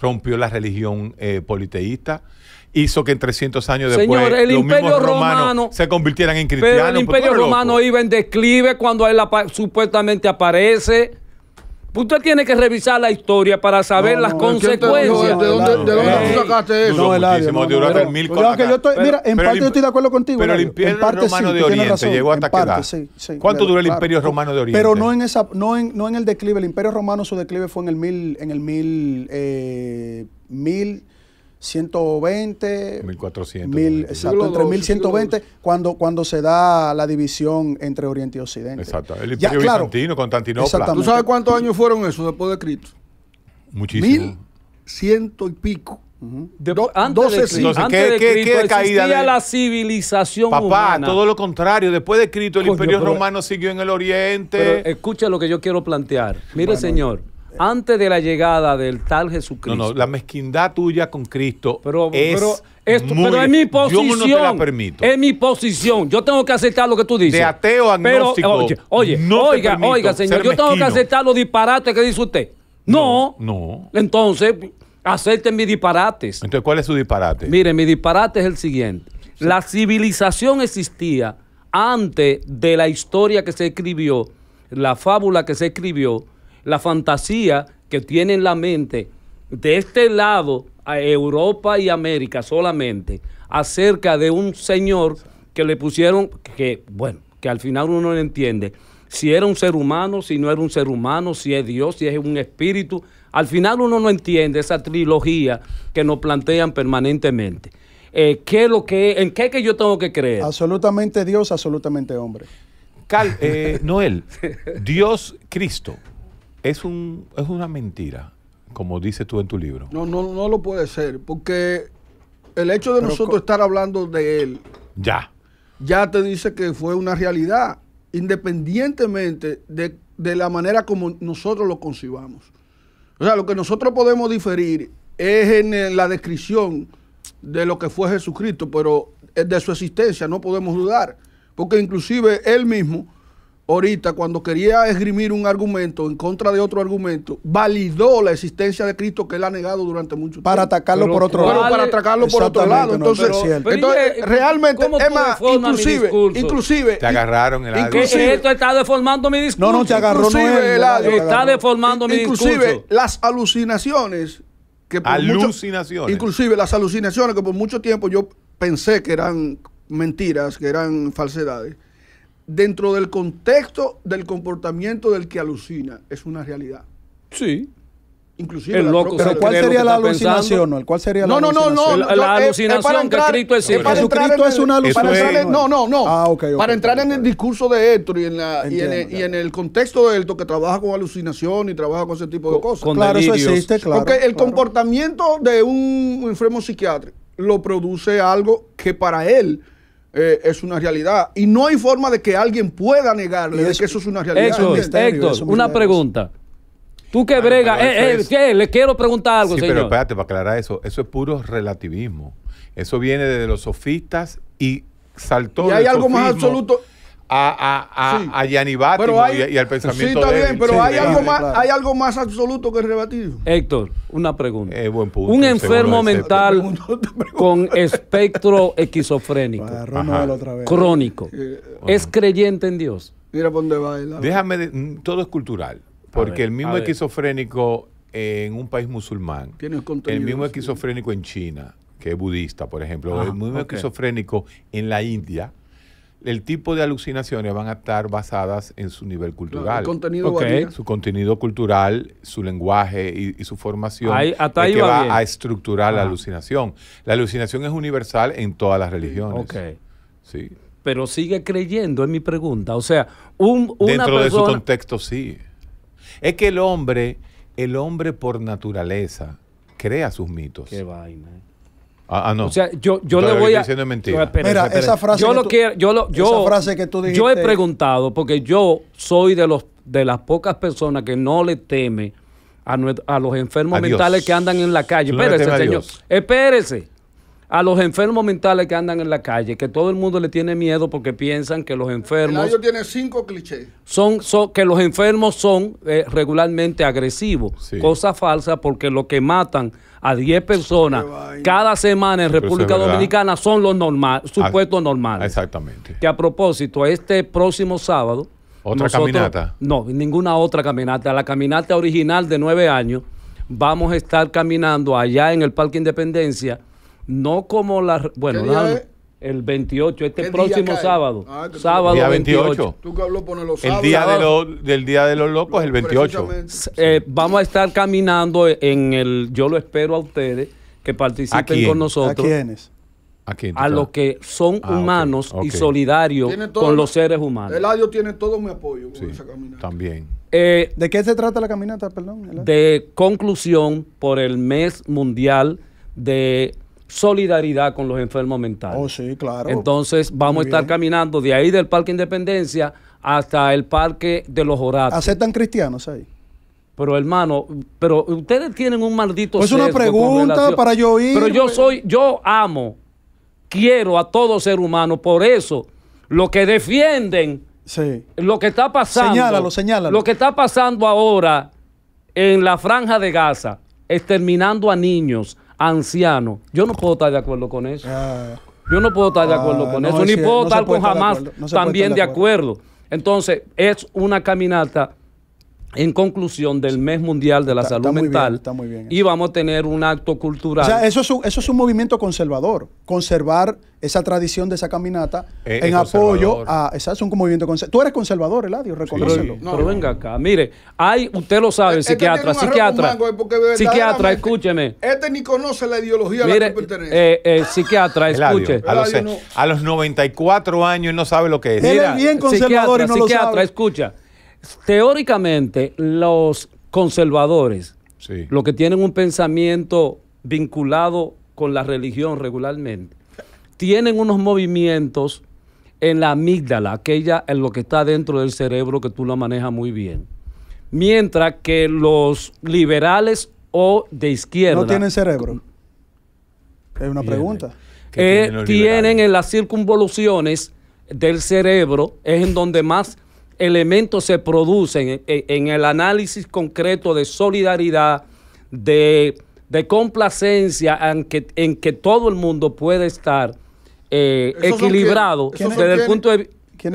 Rompió la religión eh, politeísta hizo que en 300 años después el imperio romano, se convirtieran en cristianos. Pero el imperio romano iba en declive cuando él supuestamente aparece. Usted tiene que revisar la historia para saber las consecuencias. ¿De dónde, de dónde sacaste eso? No, el no, no, mil mira, en parte yo estoy de acuerdo contigo. Pero el Imperio Romano de Oriente llegó hasta qué edad? ¿Cuánto duró el Imperio Romano de Oriente? Pero no en esa, no en, no en el declive. El Imperio Romano su declive fue en el mil, en el mil eh, 120, 1400, exacto, entre 1120, cuando, cuando se da la división entre Oriente y Occidente. Exacto, el Imperio ya, Bizantino, Constantinopla. ¿Tú sabes cuántos años fueron esos después de Cristo? Muchísimo. Mil ciento y pico. De, antes de, caída la civilización Papá, todo lo contrario. Después de Cristo, el imperio romano siguió en el oriente. escucha lo que yo quiero plantear. Mire, señor, antes de la llegada del tal Jesucristo. No, no, la mezquindad tuya con Cristo pero, es pero es mi posición. Yo no te la permito. Es mi posición. Yo tengo que aceptar lo que tú dices. De ateo agnóstico. oye, oiga, oiga, señor, yo tengo que aceptar los disparates que dice usted. No. No. Entonces, acepten mis disparates. Entonces, ¿cuál es su disparate? Mire, mi disparate es el siguiente. La civilización existía antes de la historia que se escribió, la fábula que se escribió, la fantasía que tiene en la mente de este lado, a Europa y América solamente, acerca de un señor que le pusieron, que bueno, que al final uno no entiende si era un ser humano, si no era un ser humano, si es Dios, si es un espíritu. Al final uno no entiende esa trilogía que nos plantean permanentemente. Eh, ¿qué es lo que, ¿En qué que yo tengo que creer? Absolutamente Dios, absolutamente hombre. Eh, [LAUGHS] Noel, Dios Cristo. Es, un, es una mentira, como dices tú en tu libro. No, no, no lo puede ser, porque el hecho de nosotros estar hablando de él. Ya. Ya te dice que fue una realidad, independientemente de, de la manera como nosotros lo concibamos. O sea, lo que nosotros podemos diferir es en la descripción de lo que fue Jesucristo, pero eh, de su existencia no podemos dudar, porque inclusive él mismo ahorita cuando quería esgrimir un argumento en contra de otro argumento, validó la existencia de Cristo que él ha negado durante mucho tiempo. Para atacarlo por otro lado. para atacarlo por otro lado. Entonces, realmente, es inclusive, inclusive. Te agarraron el inclusive Esto está deformando mi discurso. No, te agarró Está deformando mi discurso. Inclusive, las alucinaciones. Que alucinaciones. inclusive las alucinaciones que por mucho tiempo yo pensé que eran mentiras, que eran falsedades dentro del contexto del comportamiento del que alucina, es una realidad. Sí. Inclusive el loco pero ¿cuál sería la alucinación? No, ¿cuál sería la no, no, no, no, la, eh, alucinación que Cristo es, Jesucristo es una alucinación. no, no, no. Ah, para entrar en el discurso de Héctor y en, la, y, en el, y en el contexto de Héctor que trabaja con alucinación y trabaja con ese tipo de cosas. claro, eso existe, claro. Porque el comportamiento de un enfermo psiquiátrico lo produce algo que para él eh, es una realidad. Y no hay forma de que alguien pueda negarle que eso es una realidad. Héctor, una pregunta. Tú que ah, brega, eh, eh, ¿qué? le quiero preguntar algo, sí, Pero espérate, para aclarar eso, eso es puro relativismo. Eso viene de los sofistas y saltó. Y hay algo más absoluto a, a, y, al pensamiento Sí, está bien, pero hay, algo Más, absoluto que rebatido Héctor, una pregunta. Eh, un enfermo mental con espectro esquizofrénico crónico, eh, ¿es creyente en Dios? Mira por dónde Déjame, mm, todo es cultural, porque el mismo esquizofrénico en un país musulmán, el, mismo esquizofrénico en China, que es budista, por ejemplo, el mismo esquizofrénico en la India, el tipo de alucinaciones van a estar basadas en su nivel cultural. contenido Su contenido cultural, su lenguaje y, su formación ahí, que va, a estructurar la alucinación. La alucinación es universal en todas las religiones. Sí. Pero sigue creyendo, es mi pregunta. O sea, un, Dentro de su contexto, sí. Es que el hombre, el hombre por naturaleza, crea sus mitos. Qué vaina. Eh. Ah, ah, no. O sea, yo, yo le voy a. Mira, esa frase. Yo que tú, yo lo, que dijiste. Yo he preguntado porque yo soy de los de las pocas personas que no le teme a, a los enfermos mentales que andan en la calle. Espérese, señor. Espérese a los enfermos mentales que andan en la calle, que todo el mundo le tiene miedo porque piensan que los enfermos... tiene cinco clichés. Son, que los enfermos son eh, regularmente agresivos, cosa falsa porque lo que matan a 10 personas cada semana en República Dominicana son los normales ah, supuestos normales. Exactamente. Que a propósito, este próximo sábado... ¿Otra caminata? No, ninguna otra caminata. La caminata original de nueve años, vamos a estar caminando allá en el Parque Independencia no como la... Bueno, el 28, este próximo sábado. Ah, sábado 28. El día de del Día de los Locos el 28. Eh, vamos a estar caminando en el... Yo lo espero a ustedes que participen con nosotros. ¿A quiénes? a los que son ah, humanos y solidarios con los seres humanos. El Eladio tiene todo mi apoyo esa caminata. También. Eh, ¿De qué se trata la caminata, perdón? De conclusión por el mes mundial de solidaridad con los enfermos mentales. Oh, sí, claro. Entonces vamos a estar caminando de ahí del Parque Independencia hasta el Parque de los Horatos. ¿Aceptan cristianos ahí? Pero hermano, pero ustedes tienen un maldito. Es pues una pregunta para yo ir. Pero yo soy, yo amo, quiero a todo ser humano, por eso lo que defienden, sí. lo que está pasando, señálalo, señálalo. lo que está pasando ahora en la franja de Gaza, exterminando a niños, Anciano, Yo no puedo estar de acuerdo con eso. Ah. Yo no puedo estar de ah, acuerdo con eso, ni puedo estar con jamás también de acuerdo. Entonces, es una caminata en conclusión del mes mundial de la salud mental bien, y vamos a tener un acto cultural. O sea, eso es un, movimiento conservador, conservar esa tradición de esa caminata eh, en apoyo a es un movimiento conservador. Tú eres conservador, Eladio, reconócelo. pero, venga acá, mire, hay usted lo sabe, este psiquiatra, psiquiatra. Psiquiatra, escúcheme. Este ni conoce la ideología mire, a la que pertenece. Eh, eh, psiquiatra, escuche. a, los, a 94 años no sabe lo que es. Mira, él es bien conservador y no lo sabe. escucha teóricamente los conservadores, sí. los que tienen un pensamiento vinculado con la religión regularmente, tienen unos movimientos en la amígdala, aquella en lo que está dentro del cerebro que tú la manejas muy bien. Mientras que los liberales o de izquierda... No tienen cerebro. Es una pregunta. Eh, tienen en las circunvoluciones del cerebro, es en donde más elementos se producen en, el análisis concreto de solidaridad, de, complacencia en que, en que, todo el mundo puede estar eh, equilibrado desde quiénes? el punto de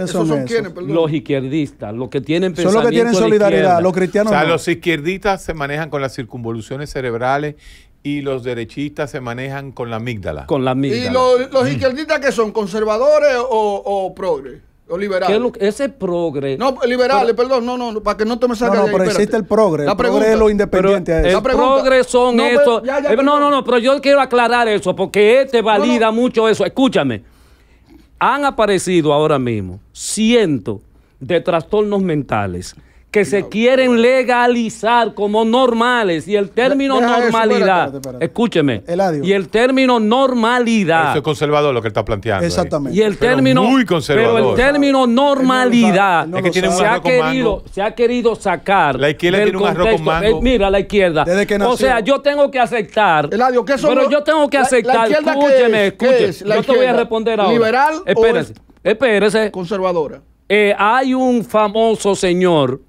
son, los izquierdistas, los que tienen pensamiento Son los que tienen solidaridad, los cristianos. O sea, los izquierdistas se manejan con las circunvoluciones cerebrales y los derechistas se manejan con la amígdala. ¿Y los izquierdistas que son conservadores o, o progres? liberales. es ese progre. No, pues, liberales, perdón, no, no, para que no te me saques. No, pero existe el progre. La pregunta, el progre es lo independiente eso. El progre son no, pues, eh, no, no, no, pero yo quiero aclarar eso, porque este valida mucho eso. Escúchame. Han aparecido ahora mismo cientos de trastornos mentales que se quieren legalizar como normales y el término normalidad, escúcheme, y el término normalidad. Eso es conservador lo que está planteando. Exactamente. Y el término muy conservador. Pero el término normalidad se ha querido sacar la izquierda Con eh, mira la izquierda. O sea, yo tengo que aceptar. Pero yo tengo que aceptar, escúcheme, escúcheme. Yo te voy a responder ahora. Liberal espérese, Conservadora. Eh, hay un famoso señor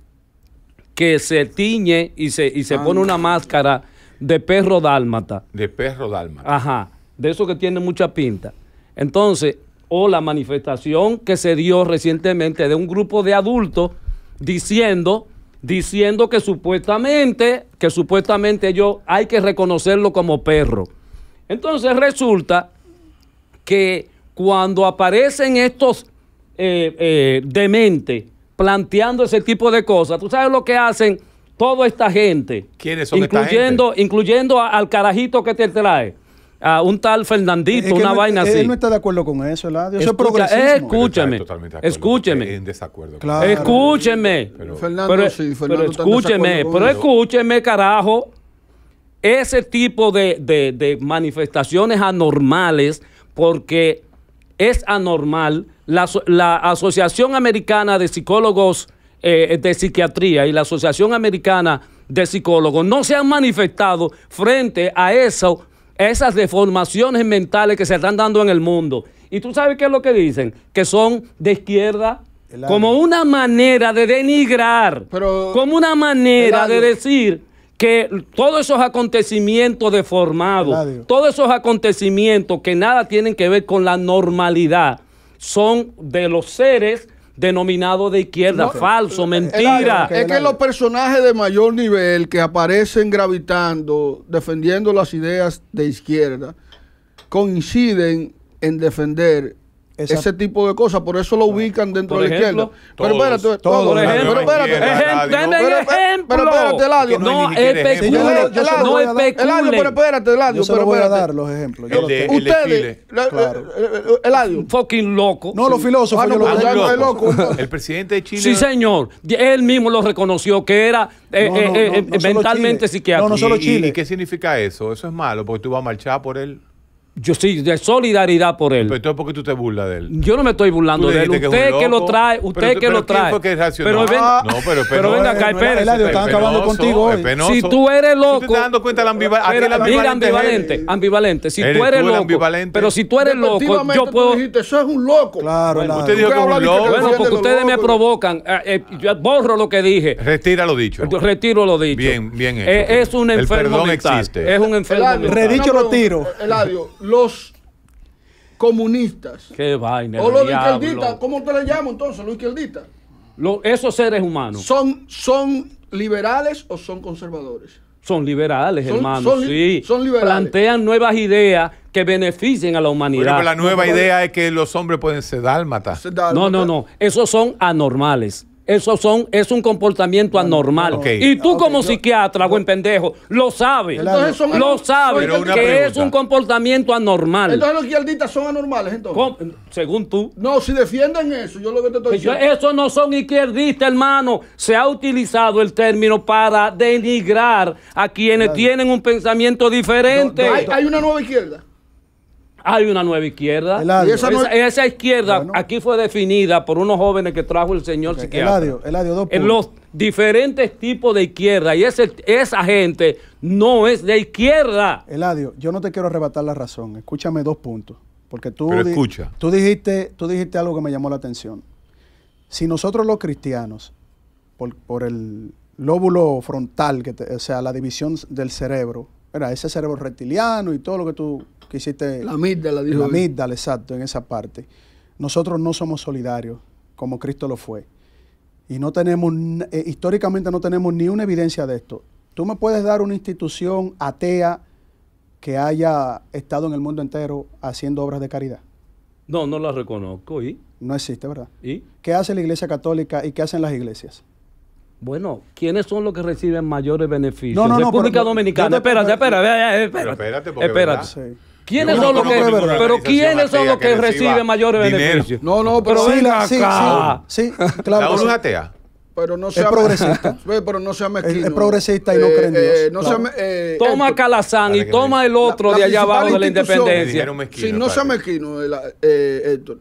que se tiñe y se, se pone una ah. máscara de perro dálmata. De perro dálmata. Ajá, de eso que tiene mucha pinta. Entonces, o la manifestación que se dio recientemente de un grupo de adultos diciendo diciendo que supuestamente, que supuestamente ellos hay que reconocerlo como perro. Entonces resulta que cuando aparecen estos eh, eh, dementes planteando ese tipo de cosas. ¿Tú sabes lo que hacen toda esta gente? ¿Quiénes son incluyendo, esta gente? Incluyendo al carajito que te trae. A un tal Fernandito, una vaina así. Él no está de acuerdo con eso, ¿verdad? Eso es eh, Escúchame. escúcheme. En desacuerdo. Escúcheme. Pero, Fernando, pero, sí, Fernando escúcheme, pero escúcheme, carajo. Ese tipo de manifestaciones anormales, porque es anormal. La, Asociación Americana de Psicólogos eh, de Psiquiatría y la Asociación Americana de Psicólogos no se han manifestado frente a, eso, esas deformaciones mentales que se están dando en el mundo. Y tú sabes qué es lo que dicen, que son de izquierda, como una manera de denigrar, como una manera de decir que todos esos acontecimientos deformados, todos esos acontecimientos que nada tienen que ver con la normalidad, son de los seres denominados de izquierda, falso, mentira. es que los personajes de mayor nivel que aparecen gravitando, defendiendo las ideas de izquierda, coinciden en defender ese tipo de cosas, por eso lo ubican dentro de la izquierda. Pero espérate, todos, pero espérate, pero espérate, Eladio. No especule, no especule. Eladio, pero espérate, Eladio, pero voy a dar los ejemplos. Ustedes, eh, eh, Eladio. Fucking loco. No, los filósofos, ah, loco. [LAUGHS] El presidente de Chile. Sí, señor, él mismo lo reconoció que era eh, mentalmente psiquiátrico. No, no solo Chile. ¿Y qué significa eso? Eso es malo, porque tú vas a marchar por él. Yo sí, de solidaridad por él. Pero entonces, ¿por qué tú te burlas de él? Yo no me estoy burlando de él. Usted que, es que lo trae, usted que lo trae. Fue pero, ven, no, pero, pero venga acá, espérese. Eladio, están acabando contigo hoy. Si tú eres loco. ¿Tú te dando cuenta la ambivalente. Mira, ambivalente, ambivalente, Si tú eres loco. Pero si tú eres loco, yo puedo. dijiste, eso es un loco. Claro, Usted dijo que es un loco. Bueno, porque ustedes me provocan. Eh, eh, yo borro lo que dije. Retira lo dicho. Retiro lo dicho. Bien, bien. Eh, es un enfermo. El existe. Es un enfermo. Redicho lo tiro los comunistas. Qué vaina. O los izquierdistas, ¿cómo te le llamo entonces? Los izquierdistas. esos seres humanos. ¿Son, ¿Son liberales o son conservadores? Son liberales, hermano. sí. Son liberales. Plantean nuevas ideas que beneficien a la humanidad. pero la nueva idea es que los hombres pueden ser dálmatas. Dálmata. No, no, no. Esos son anormales. Eso son, es un comportamiento anormal. Y tú como psiquiatra, buen pendejo, lo sabes. lo sabes que es un comportamiento anormal. Entonces los izquierdistas son anormales, entonces. Según tú. No, si defienden eso, yo lo que te estoy diciendo. Eso no son izquierdistas, hermano. Se ha utilizado el término para denigrar a quienes tienen un pensamiento diferente. hay una nueva izquierda. Hay una nueva izquierda. Esa, izquierda aquí fue definida por unos jóvenes que trajo el señor Eladio, Eladio, dos en los diferentes tipos de izquierda. Y esa gente no es de izquierda. Eladio, yo no te quiero arrebatar la razón. Escúchame dos puntos. Porque tú, escucha. tú, dijiste, tú dijiste algo que me llamó la atención. Si nosotros los cristianos, por, el lóbulo frontal, que o sea, la división del cerebro, ese cerebro reptiliano y todo lo que tú quisiste. La amígdala, Dios. La amígdala, exacto, en esa parte. Nosotros no somos solidarios como Cristo lo fue. Y no tenemos, eh, históricamente no tenemos ni una evidencia de esto. Tú me puedes dar una institución atea que haya estado en el mundo entero haciendo obras de caridad. No, no la reconozco. ¿Y? No existe, ¿verdad? ¿Y? ¿Qué hace la Iglesia Católica y qué hacen las iglesias? Bueno, ¿quiénes son los que reciben mayores beneficios? No, no, República Dominicana. espérate, espérate, espérate. Espérate, porque espérate. ¿Quiénes son los que, pero quiénes son los que, reciben mayores beneficios? No, no, pero sí, acá. Sí, claro. ¿La [LAUGHS] pero no sea es progresista. pero no sea mezquino. Es, progresista y no eh, cree en Dios. Eh, eh, toma Calazán y toma el otro de allá abajo de la independencia. Si no se sea mezquino. La,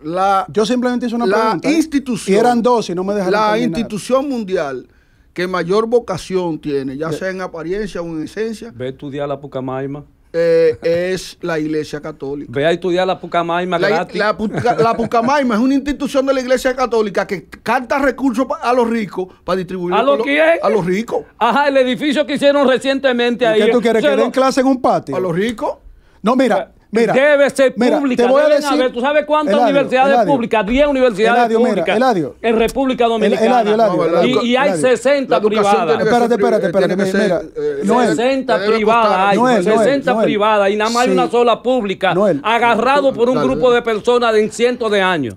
la, Yo simplemente hice una pregunta. La institución. eran dos y no me dejaron La institución mundial ¿Qué mayor vocación tiene, ya sea en apariencia o en esencia. Ve a estudiar la Pucamaima. Eh, es la Iglesia Católica. Ve a estudiar la Pucamaima la, Pucamaima es una institución de la Iglesia Católica que canta recursos a los ricos para distribuir ¿A, los a los ricos. Ajá, el edificio que hicieron recientemente ahí. ¿Qué tú quieres? ¿Que den clase en un patio? A los ricos. No, mira, Mira, debe ser pública. Te voy a decir, ¿Tú sabes cuántas universidades públicas? 10 universidades Eladio, públicas en República Dominicana. Y, y, hay 60 privadas. Espérate, espérate, espérate. Mira, 60 eh, privadas hay. 60 privadas y nada más hay una sola pública. agarrado por un grupo de personas de cientos de años.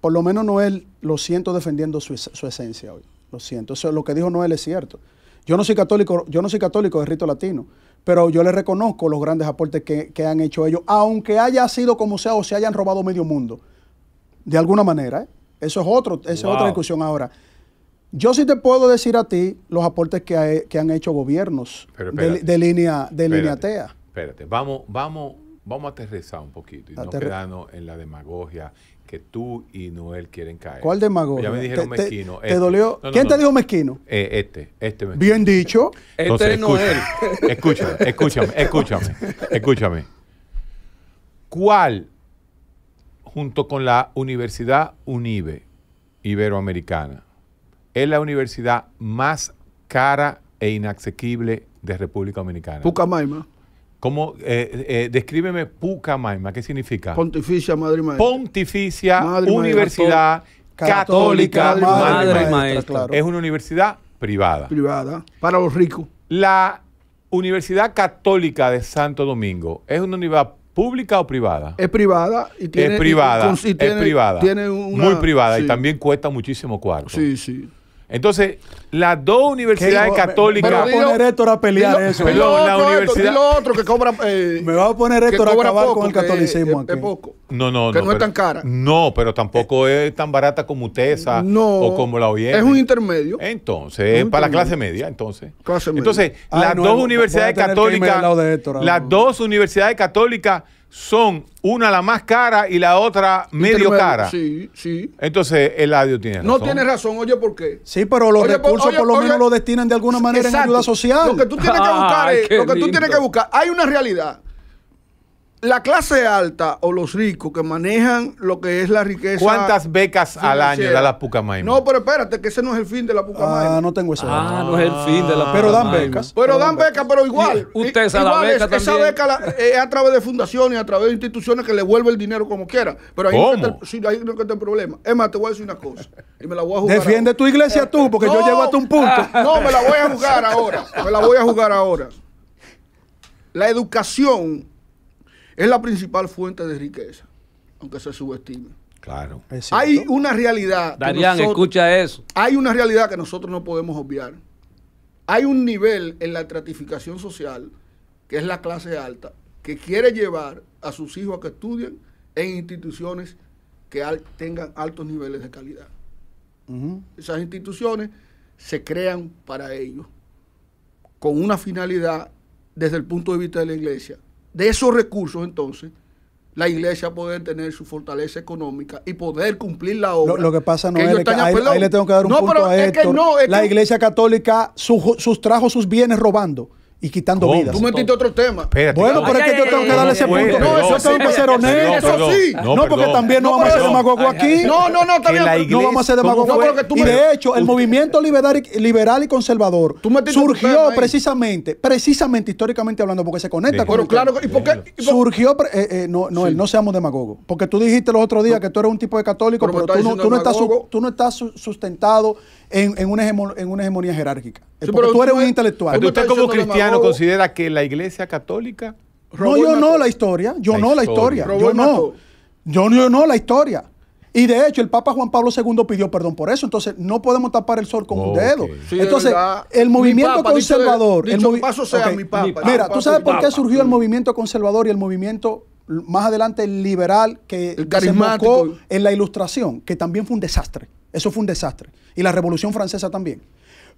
por lo menos Noel lo siento defendiendo su, su esencia hoy. Lo siento. Eso, lo que dijo Noel es cierto. Yo no soy católico, yo no soy católico de rito latino pero yo les reconozco los grandes aportes que, han hecho ellos, aunque haya sido como sea o se hayan robado medio mundo, de alguna manera. ¿eh? Eso es otro, esa es otra discusión ahora. Yo sí te puedo decir a ti los aportes que, han hecho gobiernos de, línea de línea TEA. Espérate, vamos, vamos, vamos a aterrizar un poquito y no quedarnos en la demagogia que tú y Noel quieren caer. ¿Cuál Magón? Ya me dijeron mezquino. Este. ¿Quién te dijo mezquino? Eh, este, este mezquino. Bien dicho. este es Noel. Escúchame, escúchame, escúchame, escúchame. ¿Cuál, junto con la Universidad UNIBE Iberoamericana, es la universidad más cara e inaccesible de República Dominicana? Pucamayma. ¿Cómo? Eh, eh, descríbeme Pucamaima, ¿qué significa? Pontificia Madre Maestra. Pontificia Universidad Católica, Madre, maestra, Es una universidad privada. Privada, para los ricos. La Universidad Católica de Santo Domingo, ¿es una universidad pública o privada? Es privada y tiene... Es privada, es privada. muy privada y también cuesta muchísimo cuarto. Sí, sí. Entonces, las dos universidades católicas. Me va a poner Héctor a pelear eso. la universidad. otro que eh, me va a poner Héctor a acabar con el catolicismo aquí. No, no, no. Que no es tan cara. No, pero tampoco eh, es tan barata como Utesa o como la OIE. Es un intermedio. Entonces, para la clase media, entonces. Entonces, las dos universidades católicas. Las dos universidades católicas son una la más cara y la otra medio cara. Sí, sí. Entonces, Eladio tiene razón. No tiene razón, oye, ¿por qué? Sí, pero los recursos por lo menos lo destinan de alguna manera en ayuda social. Lo que tú tienes que [LAUGHS] buscar es, lo que tú tienes que buscar, hay una realidad la clase alta o los ricos que manejan lo que es la riqueza. ¿Cuántas becas al año da la Pucamaima? No, pero espérate, que ese no es el fin de la Pucamaima. Ah, no tengo eso. Ah, no es el fin de la Pero dan becas. Pero dan becas, pero igual. Usted esa beca es, Esa beca es a través de fundaciones, a través de instituciones que le vuelve el dinero como quiera. Pero ahí no está el problema. Es más, te voy a decir una cosa. Y me la voy a jugar. Defiende tu iglesia tú, porque yo llevo hasta un punto. Ah. No, me la voy a jugar ahora. Me la voy a jugar ahora. La educación es la principal fuente de riqueza, aunque se subestime. Claro. Hay una realidad. Darían, escucha eso. Hay una realidad que nosotros no podemos obviar. Hay un nivel en la estratificación social, que es la clase alta, que quiere llevar a sus hijos a que estudien en instituciones que tengan altos niveles de calidad. Esas instituciones se crean para ellos, con una finalidad desde el punto de vista de la iglesia, de esos recursos entonces la iglesia poder tener su fortaleza económica y poder cumplir la obra. Lo, que pasa no es que le tengo que dar un la iglesia católica sustrajo sus bienes robando y quitando vidas. Tú metiste otro tema. bueno, pero es que yo tengo que darle ese punto. No, eso tengo que ser honesto. Eso sí. No, porque también no, vamos a ser demagogos aquí. No, no, no, también. No vamos a ser demagogos. Y de hecho, el movimiento liberal y conservador surgió precisamente, precisamente históricamente hablando, porque se conecta con. Pero claro, ¿y por qué? Surgió. Eh, eh, no, no, no seamos demagogos. Porque tú dijiste los otros días que tú eres un tipo de católico, pero tú no estás sustentado en, una, hegemonía jerárquica. porque tú eres un intelectual. Pero usted como cristiano considera que la iglesia católica... No, yo no la historia. Yo no la historia. Yo no. Yo, no la historia. Y de hecho, el Papa Juan Pablo II pidió perdón por eso. Entonces, no podemos tapar el sol con un dedo. Entonces, el movimiento conservador. el Mira, ¿tú sabes por qué surgió el movimiento conservador y el movimiento más adelante liberal que se marcó en la ilustración? Que también fue un desastre. Eso fue un desastre y la Revolución Francesa también.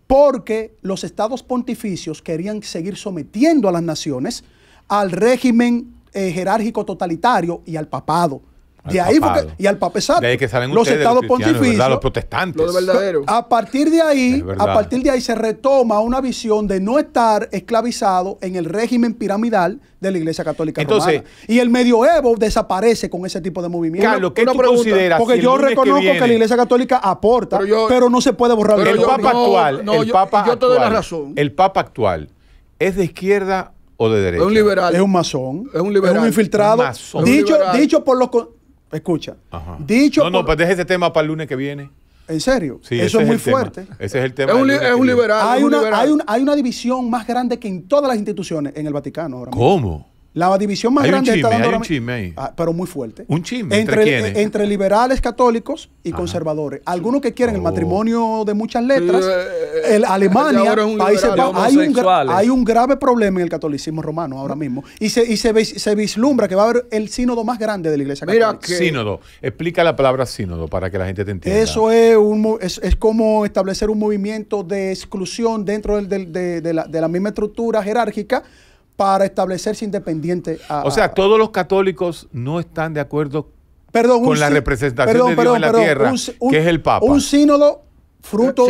Porque los estados pontificios querían seguir sometiendo a las naciones al régimen eh, jerárquico totalitario y al papado ahí y al Papa De que salen los estados pontificios, los protestantes. A partir de ahí, a partir de ahí se retoma una visión de no estar esclavizado en el régimen piramidal de la Iglesia Católica Entonces, Y el medioevo desaparece con ese tipo de movimientos. Claro, ¿qué tú Porque yo reconozco que, la Iglesia Católica aporta, pero, no se puede borrar el, Papa actual, el Papa actual. te doy la razón. El Papa actual es de izquierda o de derecha. Es un liberal. Es un masón. Es un liberal. Es infiltrado. dicho, dicho por los Escucha. Dicho. No, no, pero pues deje ese tema para el lunes que viene. ¿En serio? Sí, Eso es muy fuerte. Ese es el tema. Es un, liberal. Hay, una, Hay, hay, una división más grande que en todas las instituciones en el Vaticano ahora mismo. ¿Cómo? La división más grande está dando ah, pero muy fuerte. Un chisme. Entre, liberales católicos y conservadores. Algunos que quieren el oh. matrimonio de muchas letras. Eh, eh, el, Alemania, [LAUGHS] hay un, hay un grave problema en el catolicismo romano ahora mismo. Y se, y se, vislumbra que va a haber el sínodo más grande de la iglesia católica. Mira Sínodo. Explica la palabra sínodo para que la gente te entienda. Eso es, un, es, es como establecer un movimiento de exclusión dentro de, de, la, de la misma estructura jerárquica para establecerse independiente. A, o sea, todos los católicos no están de acuerdo con la representación de Dios en la tierra, que es el Papa. Un sínodo fruto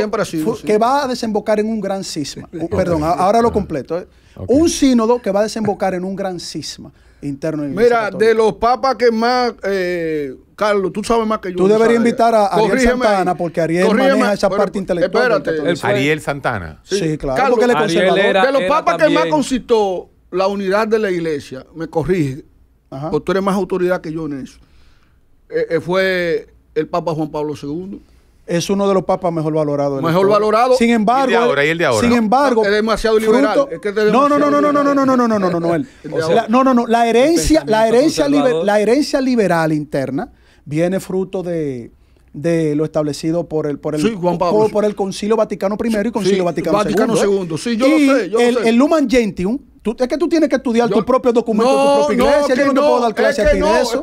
que va a desembocar en un gran cisma. Perdón, ahora lo completo. ¿eh? Un sínodo que va a desembocar en un gran cisma interno. En Mira, de los papas que más, eh, Carlos, tú sabes más que yo. Tú deberías invitar a Ariel Santana porque Ariel maneja esa parte intelectual. Espérate, Ariel Santana. Sí, claro. porque él es de los papas que más consistó la unidad de la iglesia, me corrige, Ajá. porque tú eres más autoridad que yo en eso, fue el Papa Juan Pablo II. Es uno de los papas mejor valorados. Mejor valorado. Sin embargo, el de ahora, el de ahora. Sin embargo, es demasiado liberal. que es demasiado no, no, no, no, no, no, no, no, no, no, no, no, no, no, no, no. La herencia, la herencia, la herencia liberal interna viene fruto de, de lo establecido por el por el, Juan Pablo, por, por, el Concilio Vaticano I y Concilio Vaticano, II. Vaticano II. Sí, yo y sé. Yo el, lo sé. el Luman Gentium, tú, es que tú tienes que estudiar tus propios documentos, tu propia iglesia. No, yo no, puedo dar clase es que de eso.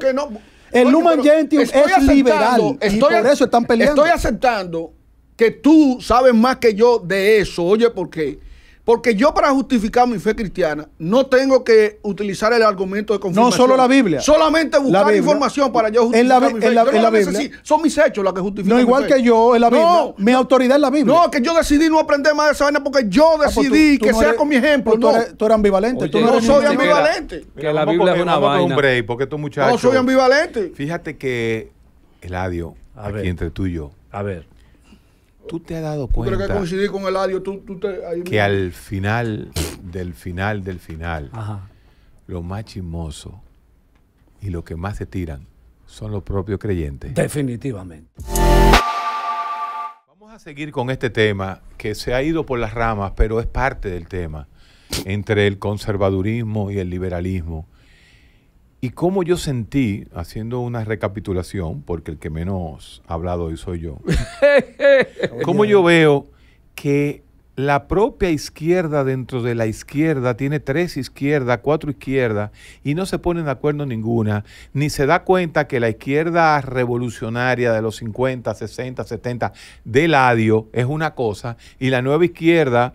el human Gentium es liberal y por eso están peleando. Estoy aceptando que tú sabes más que yo de eso. Oye, ¿por qué? Porque yo para justificar mi fe cristiana no tengo que utilizar el argumento de confirmación. No solo la Biblia. Solamente buscar información para yo justificar en la, mi fe. En la, Biblia. Son mis hechos los que justifican No, igual que yo en la Biblia. No, mi autoridad es la Biblia. No, que yo decidí no aprender más de esa vaina porque yo ah, pues decidí que sea con mi ejemplo. Pues tú, eres, ambivalente. Yo tú no, soy ambivalente. Que la, Biblia es una vaina. Un break porque estos muchachos... No soy ambivalente. Fíjate que, Eladio, aquí entre tú y yo. A ver tú te has dado cuenta. que al final del final del final, lo más chismoso y lo que más se tiran son los propios creyentes. Definitivamente. Vamos a seguir con este tema que se ha ido por las ramas, pero es parte del tema entre el conservadurismo y el liberalismo y como yo sentí, haciendo una recapitulación, porque el que menos ha hablado hoy soy yo, [LAUGHS] cómo yo veo que la propia izquierda dentro de la izquierda tiene tres izquierdas, cuatro izquierdas, y no se ponen de acuerdo ninguna, ni se da cuenta que la izquierda revolucionaria de los 50, 60, 70 de Ladio es una cosa, y la nueva izquierda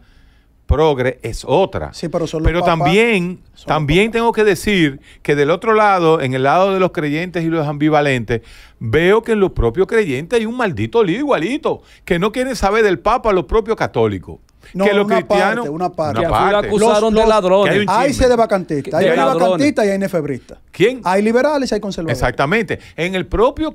progre es otra. Sí, pero, pero también, también tengo que decir que del otro lado, en el lado de los creyentes y los ambivalentes, veo que en los propios creyentes hay un maldito lío igualito, que no quieren saber del Papa los propios católicos. No, que los cristianos. Parte, una parte. Una acusaron de ladrones. Hay, hay de vacantistas. Hay, vacantistas y hay nefebristas. ¿Quién? Hay liberales y hay conservadores. Exactamente. En el propio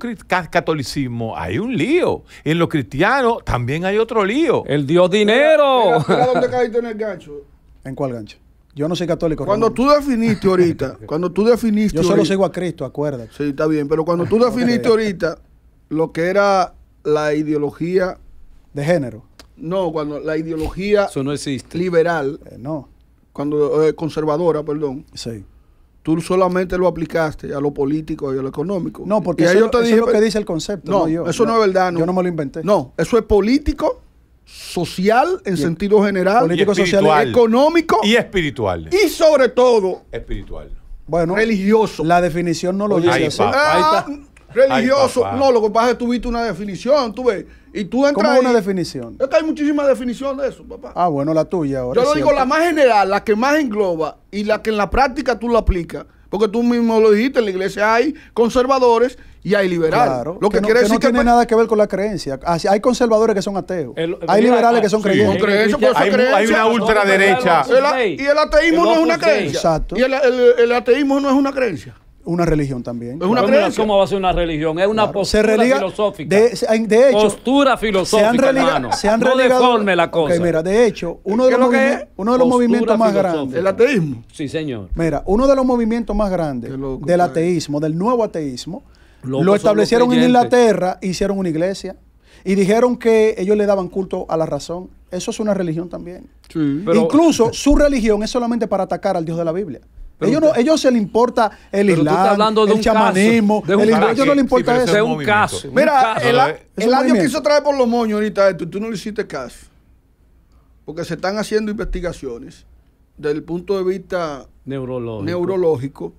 catolicismo hay un lío. En los cristianos también hay otro lío. El Dios dinero. ¿Dónde [LAUGHS] caíste en el gancho? ¿En cuál gancho? Yo no soy católico. Cuando tú definiste ahorita, [LAUGHS] cuando tú definiste. Yo solo sigo a Cristo, acuérdate. Sí, está bien, pero cuando tú [LAUGHS] definiste ahorita lo que era la ideología. De género no, cuando la ideología liberal, eh, no. cuando eh, conservadora, perdón. Sí tú solamente lo aplicaste a lo político y a lo económico. No, porque yo te dije, lo que dice el concepto. No, eso no, es verdad. No. Yo no me lo inventé. No, eso es político, social en sentido general, económico y espiritual. Y sobre todo, espiritual. Bueno, religioso. La definición no lo dice. así. ahí está. Ah, religioso. no, lo que pasa es que tuviste una definición, tú ves. Y tú entras ¿Cómo una definición? Es que hay muchísimas definiciones de eso, papá. Ah, bueno, la tuya ahora. Yo lo digo la más general, la que más engloba y la que en la práctica tú la aplicas. Porque tú mismo lo dijiste, en la iglesia hay conservadores y hay liberales. lo que, no, tiene pues, nada que ver con la creencia. Hay conservadores que son ateos. hay liberales que son creyentes. hay, una ultraderecha. y el ateísmo no es una creencia. Exacto. Y el ateísmo no es una creencia. Una religión también. Es una ¿Cómo va a ser una religión? Es una postura filosófica. De, postura filosófica, se han religado, Se han religado, la cosa. mira, de hecho, uno de los, uno de los movimientos más grandes. El ateísmo. Sí, señor. Mira, uno de los movimientos más grandes del ateísmo, del nuevo ateísmo, lo establecieron en Inglaterra, hicieron una iglesia y dijeron que ellos le daban culto a la razón. Eso es una religión también. Incluso su religión es solamente para atacar al Dios de la Biblia a ellos, se les importa el Islam, el chamanismo, el ellos no les importa eso. Es un, caso. Mira, el, el año quiso traer por los moños ahorita esto, tú no le hiciste caso. Porque se están haciendo investigaciones desde el punto de vista neurológico,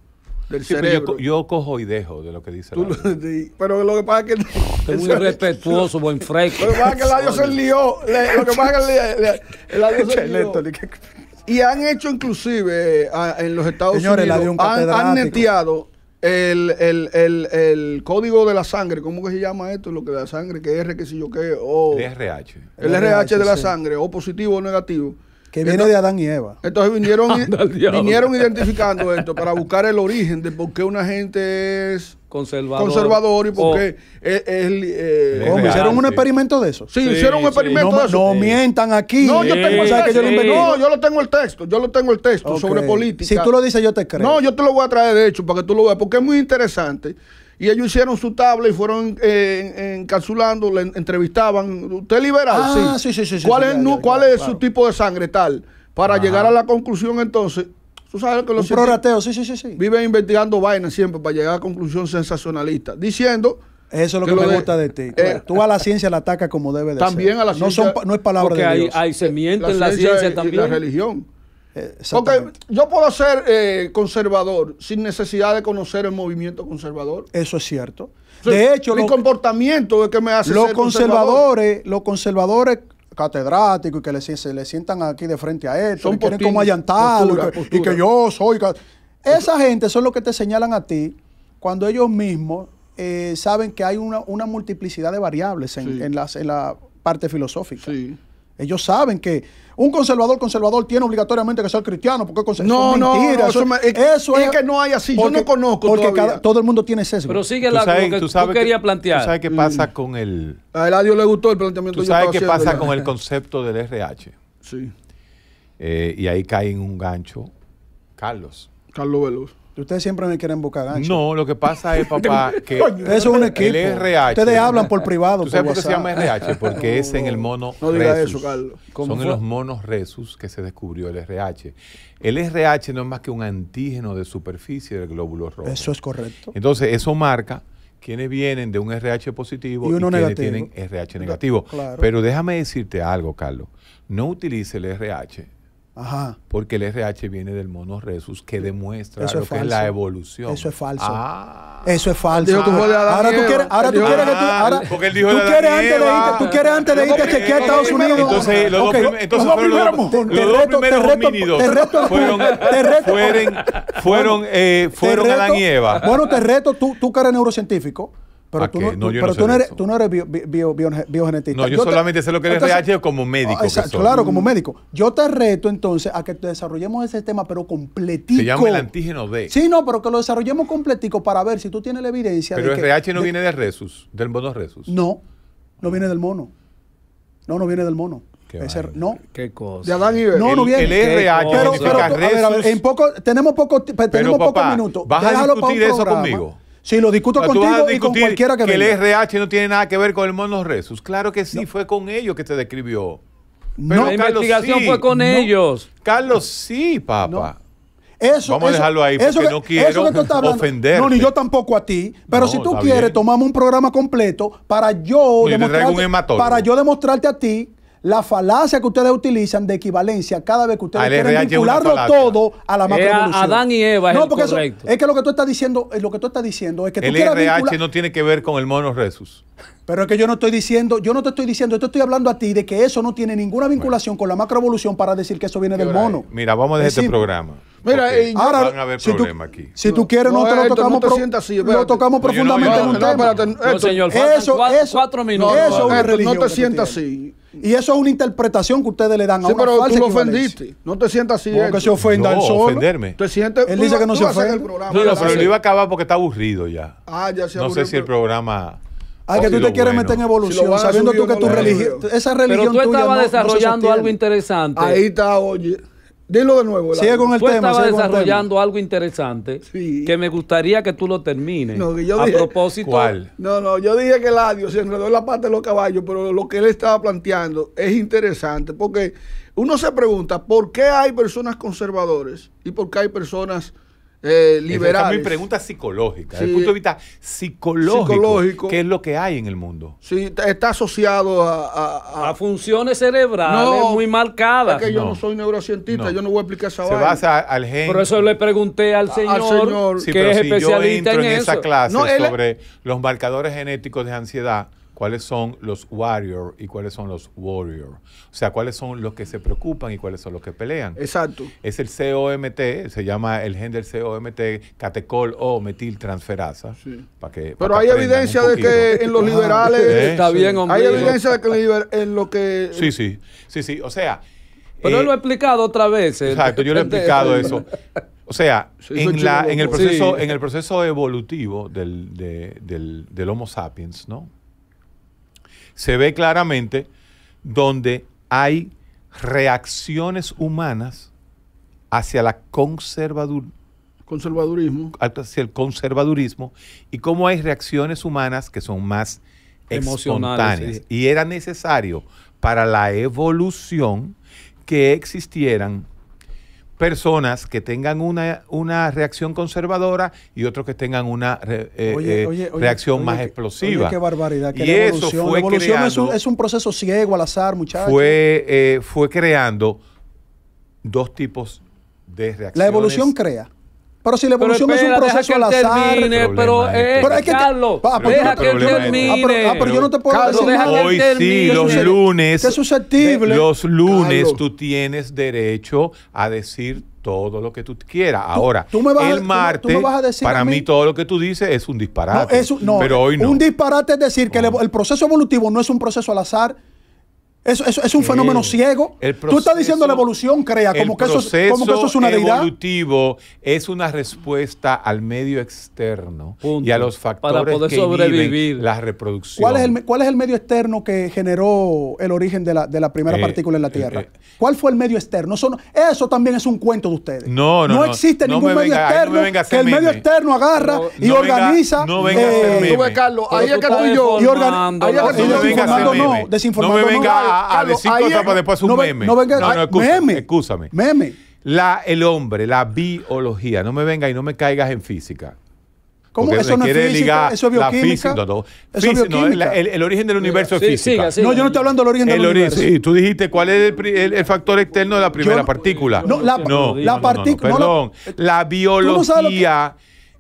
del cerebro. Yo, cojo y dejo de lo que dice. [LAUGHS] pero lo que pasa es que. Es muy [LAUGHS] respetuoso, buen fresco. Lo que pasa es que el adiós se lió. Lo que pasa es que el adiós se lió. Y han hecho inclusive eh, en los Estados Unidos, han, neteado el, código de la sangre, ¿cómo que se llama esto? Lo que la sangre, que R, que si yo qué, o... El RH. El RH, de la sangre, o positivo o negativo. Que viene de Adán y Eva. Entonces vinieron, [LAUGHS] vinieron identificando esto para buscar el origen de por qué una gente es conservador, y por qué oh. eh, ¿Hicieron un experimento de eso? Sí, hicieron un experimento de eso. No, mientan aquí. No, yo tengo, Yo lo tengo el texto. Yo lo tengo el texto sobre política. Si tú lo dices, yo te creo. No, yo te lo voy a traer, de hecho, para que tú lo veas, porque es muy interesante y ellos hicieron su tabla y fueron eh, encapsulando, le entrevistaban. ¿Usted liberal? Ah, sí, sí, sí. sí ¿Cuál, es, cuál es su tipo de sangre tal? Para llegar a la conclusión entonces. Tú sabes que los prorateo, sí, sí, sí, sí. Viven investigando vainas siempre para llegar a conclusión sensacionalista, diciendo eso es lo que, me gusta de ti. Eh, tú a la ciencia la atacas como debe de ser. También a la ciencia. No, son, es palabra de Dios. Ahí, se la en la ciencia, también. Y la religión. Porque eh, yo puedo ser eh, conservador sin necesidad de conocer el movimiento conservador. Eso es cierto. de hecho, el comportamiento es que me hace los ser conservadores, conservador. los conservadores catedráticos y que se le sientan aquí de frente a esto, que tienen como allantarlo y, que, yo soy. Esa gente son los que te señalan a ti cuando ellos mismos eh, saben que hay una, multiplicidad de variables en, las, en la parte filosófica. Sí. Ellos saben que un conservador conservador tiene obligatoriamente que ser cristiano porque es no, no, eso, es, que no hay así. yo no conozco porque todo el mundo tiene sesgo. Pero sigue la que tú, plantear. ¿tú sabes qué pasa mm. con el? A dios le gustó el planteamiento. ¿Tú sabes qué pasa con el concepto del RH? Sí. Eh, y ahí cae en un gancho Carlos. Carlos Veloz. Ustedes siempre me quieren buscar No, lo que pasa es, [LAUGHS] papá, que eso es un equipo. El RH, ustedes hablan por privado. ¿Tú sabes por qué se llama RH? Porque es en el mono no, no diga Eso, Carlos. Son en los monos resus que se descubrió el RH. El RH no es más que un antígeno de superficie del glóbulo rojo. Eso es correcto. Entonces, eso marca quienes vienen de un RH positivo y, uno quienes tienen RH negativo. Claro. Pero déjame decirte algo, Carlos. No utilice el RH porque el RH viene del mono resus que demuestra lo que es la evolución. Eso es falso. Ah. Eso es falso. ahora tú quieres, ahora tú quieres que tú, porque él dijo tú quieres antes de irte, tú quieres antes de a chequear Estados Unidos. Entonces, los dos, los fueron los, dos primeros homínidos. fueron, fueron, Adán y Eva. Bueno, te reto, tú, tú que eres neurocientífico pero, tú no, eres, tú no eres bio, bio, No, yo, solamente sé lo que es RH como médico. claro, como médico. Yo te reto entonces a que desarrollemos ese tema, pero completico. Se llama el antígeno D. Sí, no, pero que lo desarrollemos completico para ver si tú tienes la evidencia. Pero el RH no viene del resus, del mono resus. No, no viene del mono. No, no viene del mono. Qué no. Qué cosa. No, no viene. El RH significa pero, en poco, tenemos poco tenemos poco minutos. ¿Vas a discutir eso conmigo? Si lo discuto contigo y con cualquiera que, que el RH no tiene nada que ver con el monos resus. Claro que sí, fue con ellos que te describió. no, la investigación fue con ellos. Carlos, sí, papá. Eso, Vamos a dejarlo ahí porque no quiero ofenderte. No, ni yo tampoco a ti. Pero si tú quieres, tomamos un programa completo para yo, para yo demostrarte a ti la falacia que ustedes utilizan de equivalencia cada vez que ustedes quieren vincularlo todo a la eh, macroevolución. Adán y Eva es no, porque es que lo que tú estás diciendo, eh, lo que tú estás diciendo es que el tú no tiene que ver con el mono resus. Pero es que yo no estoy diciendo, yo no te estoy diciendo, yo estoy hablando a ti de que eso no tiene ninguna vinculación con la macroevolución para decir que eso viene del mono. Mira, vamos a dejar este programa. Mira, eh, ahora van a haber si tú, aquí. Si tú quieres, no, nosotros lo tocamos, no pro, así, lo tocamos profundamente en un tema. Señor, eso, cuatro, cuatro minutos. Eso es No te sientas así. Y eso es una interpretación que ustedes le dan a sí, pero falsa tú lo ofendiste. No te sientas así. Porque se ofenda no, No, ofenderme. Te Él dice que no se ofende. no, no, pero lo iba a acabar porque está aburrido ya. Ah, ya se No sé si el programa... Ah, que tú te quieres meter en evolución, sabiendo tú que tu religión, esa religión Pero tú estabas desarrollando algo interesante. Ahí está, oye. Dilo de nuevo. Sigue con el tú Estaba desarrollando algo interesante que me gustaría que tú lo termines. a propósito. No, no, yo dije que el Ladio se enredó en la parte de los caballos, pero lo que él estaba planteando es interesante porque uno se pregunta por qué hay personas conservadores y por qué hay personas eh, es mi pregunta psicológica, desde el punto de vista psicológico, ¿qué es lo que hay en el mundo? Sí, está asociado a... funciones cerebrales muy marcadas. Es que yo no, soy neurocientista, yo no voy a explicar esa Se basa al gen. Por eso le pregunté al señor, que es especialista yo en, eso. esa clase sobre los marcadores genéticos de ansiedad cuáles son los warriors y cuáles son los warriors? O sea, cuáles son los que se preocupan y cuáles son los que pelean. Exacto. Es el COMT, se llama el gen del COMT, catecol o metiltransferasa. Sí. Para que, Pero hay ¿Eh? evidencia de que en los liberales... Está bien, hombre. Hay evidencia de que en lo que... Sí, sí, sí, sí. O sea... Pero él eh, lo he explicado otra vez. exacto, yo lo he explicado eso. O sea, [LAUGHS] en, la, el pues. proceso, en el proceso evolutivo del, del, del Homo sapiens, ¿no? se ve claramente donde hay reacciones humanas hacia la conservadur conservadurismo. Hacia el conservadurismo y cómo hay reacciones humanas que son más emocionales. Y era necesario para la evolución que existieran personas que tengan una, una reacción conservadora y otros que tengan una eh, eh, reacción más explosiva. qué barbaridad. Que y eso evolución, es, un, proceso ciego al azar, muchachos. Fue, eh, fue creando dos tipos de reacciones. La evolución crea. Pero si la evolución es un proceso al azar. pero, hay eh, es que Carlos, ah, deja que termine. Ah, pero, ah, pero, yo no te puedo decir nada. Hoy sí, los lunes. Es Los lunes tú tienes derecho a decir todo lo que tú quieras. Ahora, el martes, tú, vas a decir para mí, todo lo que tú dices es un disparate. pero hoy no. Un disparate es decir que el proceso evolutivo no es un proceso al azar eso, es un fenómeno ciego. Tú estás diciendo la evolución crea, como, que, eso, es una deidad. evolutivo es una respuesta al medio externo y a los factores Para poder que sobrevivir. la reproducción. ¿Cuál es, el, medio externo que generó el origen de la, primera eh, partícula en la eh, Tierra? Eh, ¿Cuál fue el medio externo? Eso, también es un cuento de ustedes. No, no, no. existe ningún medio externo que el medio externo agarra y organiza. no venga a Carlos, ahí tú y yo. y No, desinformando a, decir cosas para después un meme. No, venga, no, meme. Meme. La, el hombre, la biología. No me venga y no me caigas en física. ¿Cómo? eso no es física, eso es bioquímica. el, origen del universo es física. No, yo no estoy hablando del origen del universo. Sí, tú dijiste cuál es el, factor externo de la primera partícula. No, la, la partícula. Perdón, la biología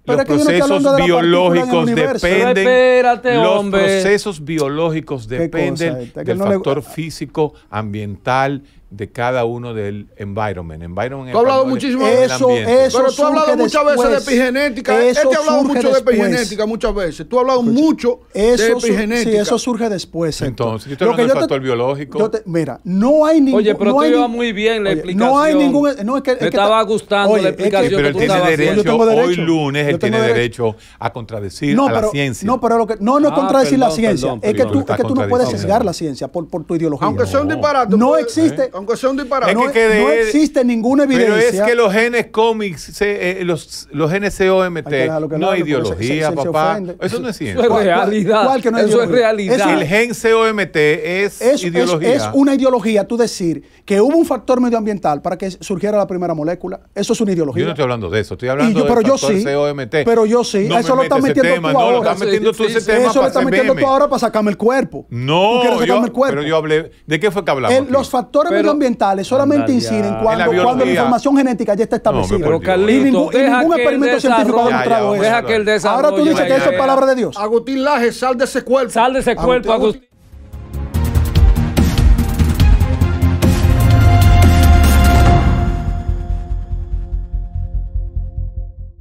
los procesos biológicos dependen. los procesos biológicos dependen del factor físico, ambiental, de cada uno del environment. environment tú has hablado muchísimo de eso, eso Pero tú has hablado muchas veces de epigenética. Él te este ha hablado mucho de epigenética muchas veces. Tú has hablado mucho de epigenética. Sí, eso surge después. Entonces, yo tengo Lo factor biológico. mira, no hay ningún... Oye, pero te va muy bien la explicación. No hay ningún... No, es que, estaba gustando oye, la explicación que, Pero él tiene derecho, hoy lunes, él tiene derecho a contradecir a la ciencia. No, pero lo que... No, no es ah, contradecir la ciencia. Es que tú no puedes sesgar la ciencia por tu ideología. Aunque sea un disparate. No pues, existe... ¿Eh? Aunque sea un No, existe ninguna evidencia. Pero es que los genes cómics, eh, los, los genes COMT, no hay ideología, papá. eso no es ciencia. Eso es realidad. eso es realidad. el gen COMT es, ideología. Es, es, una ideología, tú decir que hubo un factor medioambiental para que surgiera la primera molécula. Eso es una ideología. Yo no estoy hablando de eso, estoy hablando de pero del yo COMT. Pero yo sí. eso lo estás metiendo tú ahora. Lo estás metiendo tú ese tema. Eso lo estás metiendo tú ahora para sacarme el cuerpo. No, pero yo hablé. ¿De qué fue que hablamos? Los factores medioambientales ambientales solamente inciden cuando, la cuando la información genética ya está establecida. No, pero Carlito, y ningún, y experimento científico ha demostrado eso. Ahora tú dices que eso es palabra de Dios. Agustín Laje, sal de ese cuerpo. Sal de ese cuerpo, Agustín.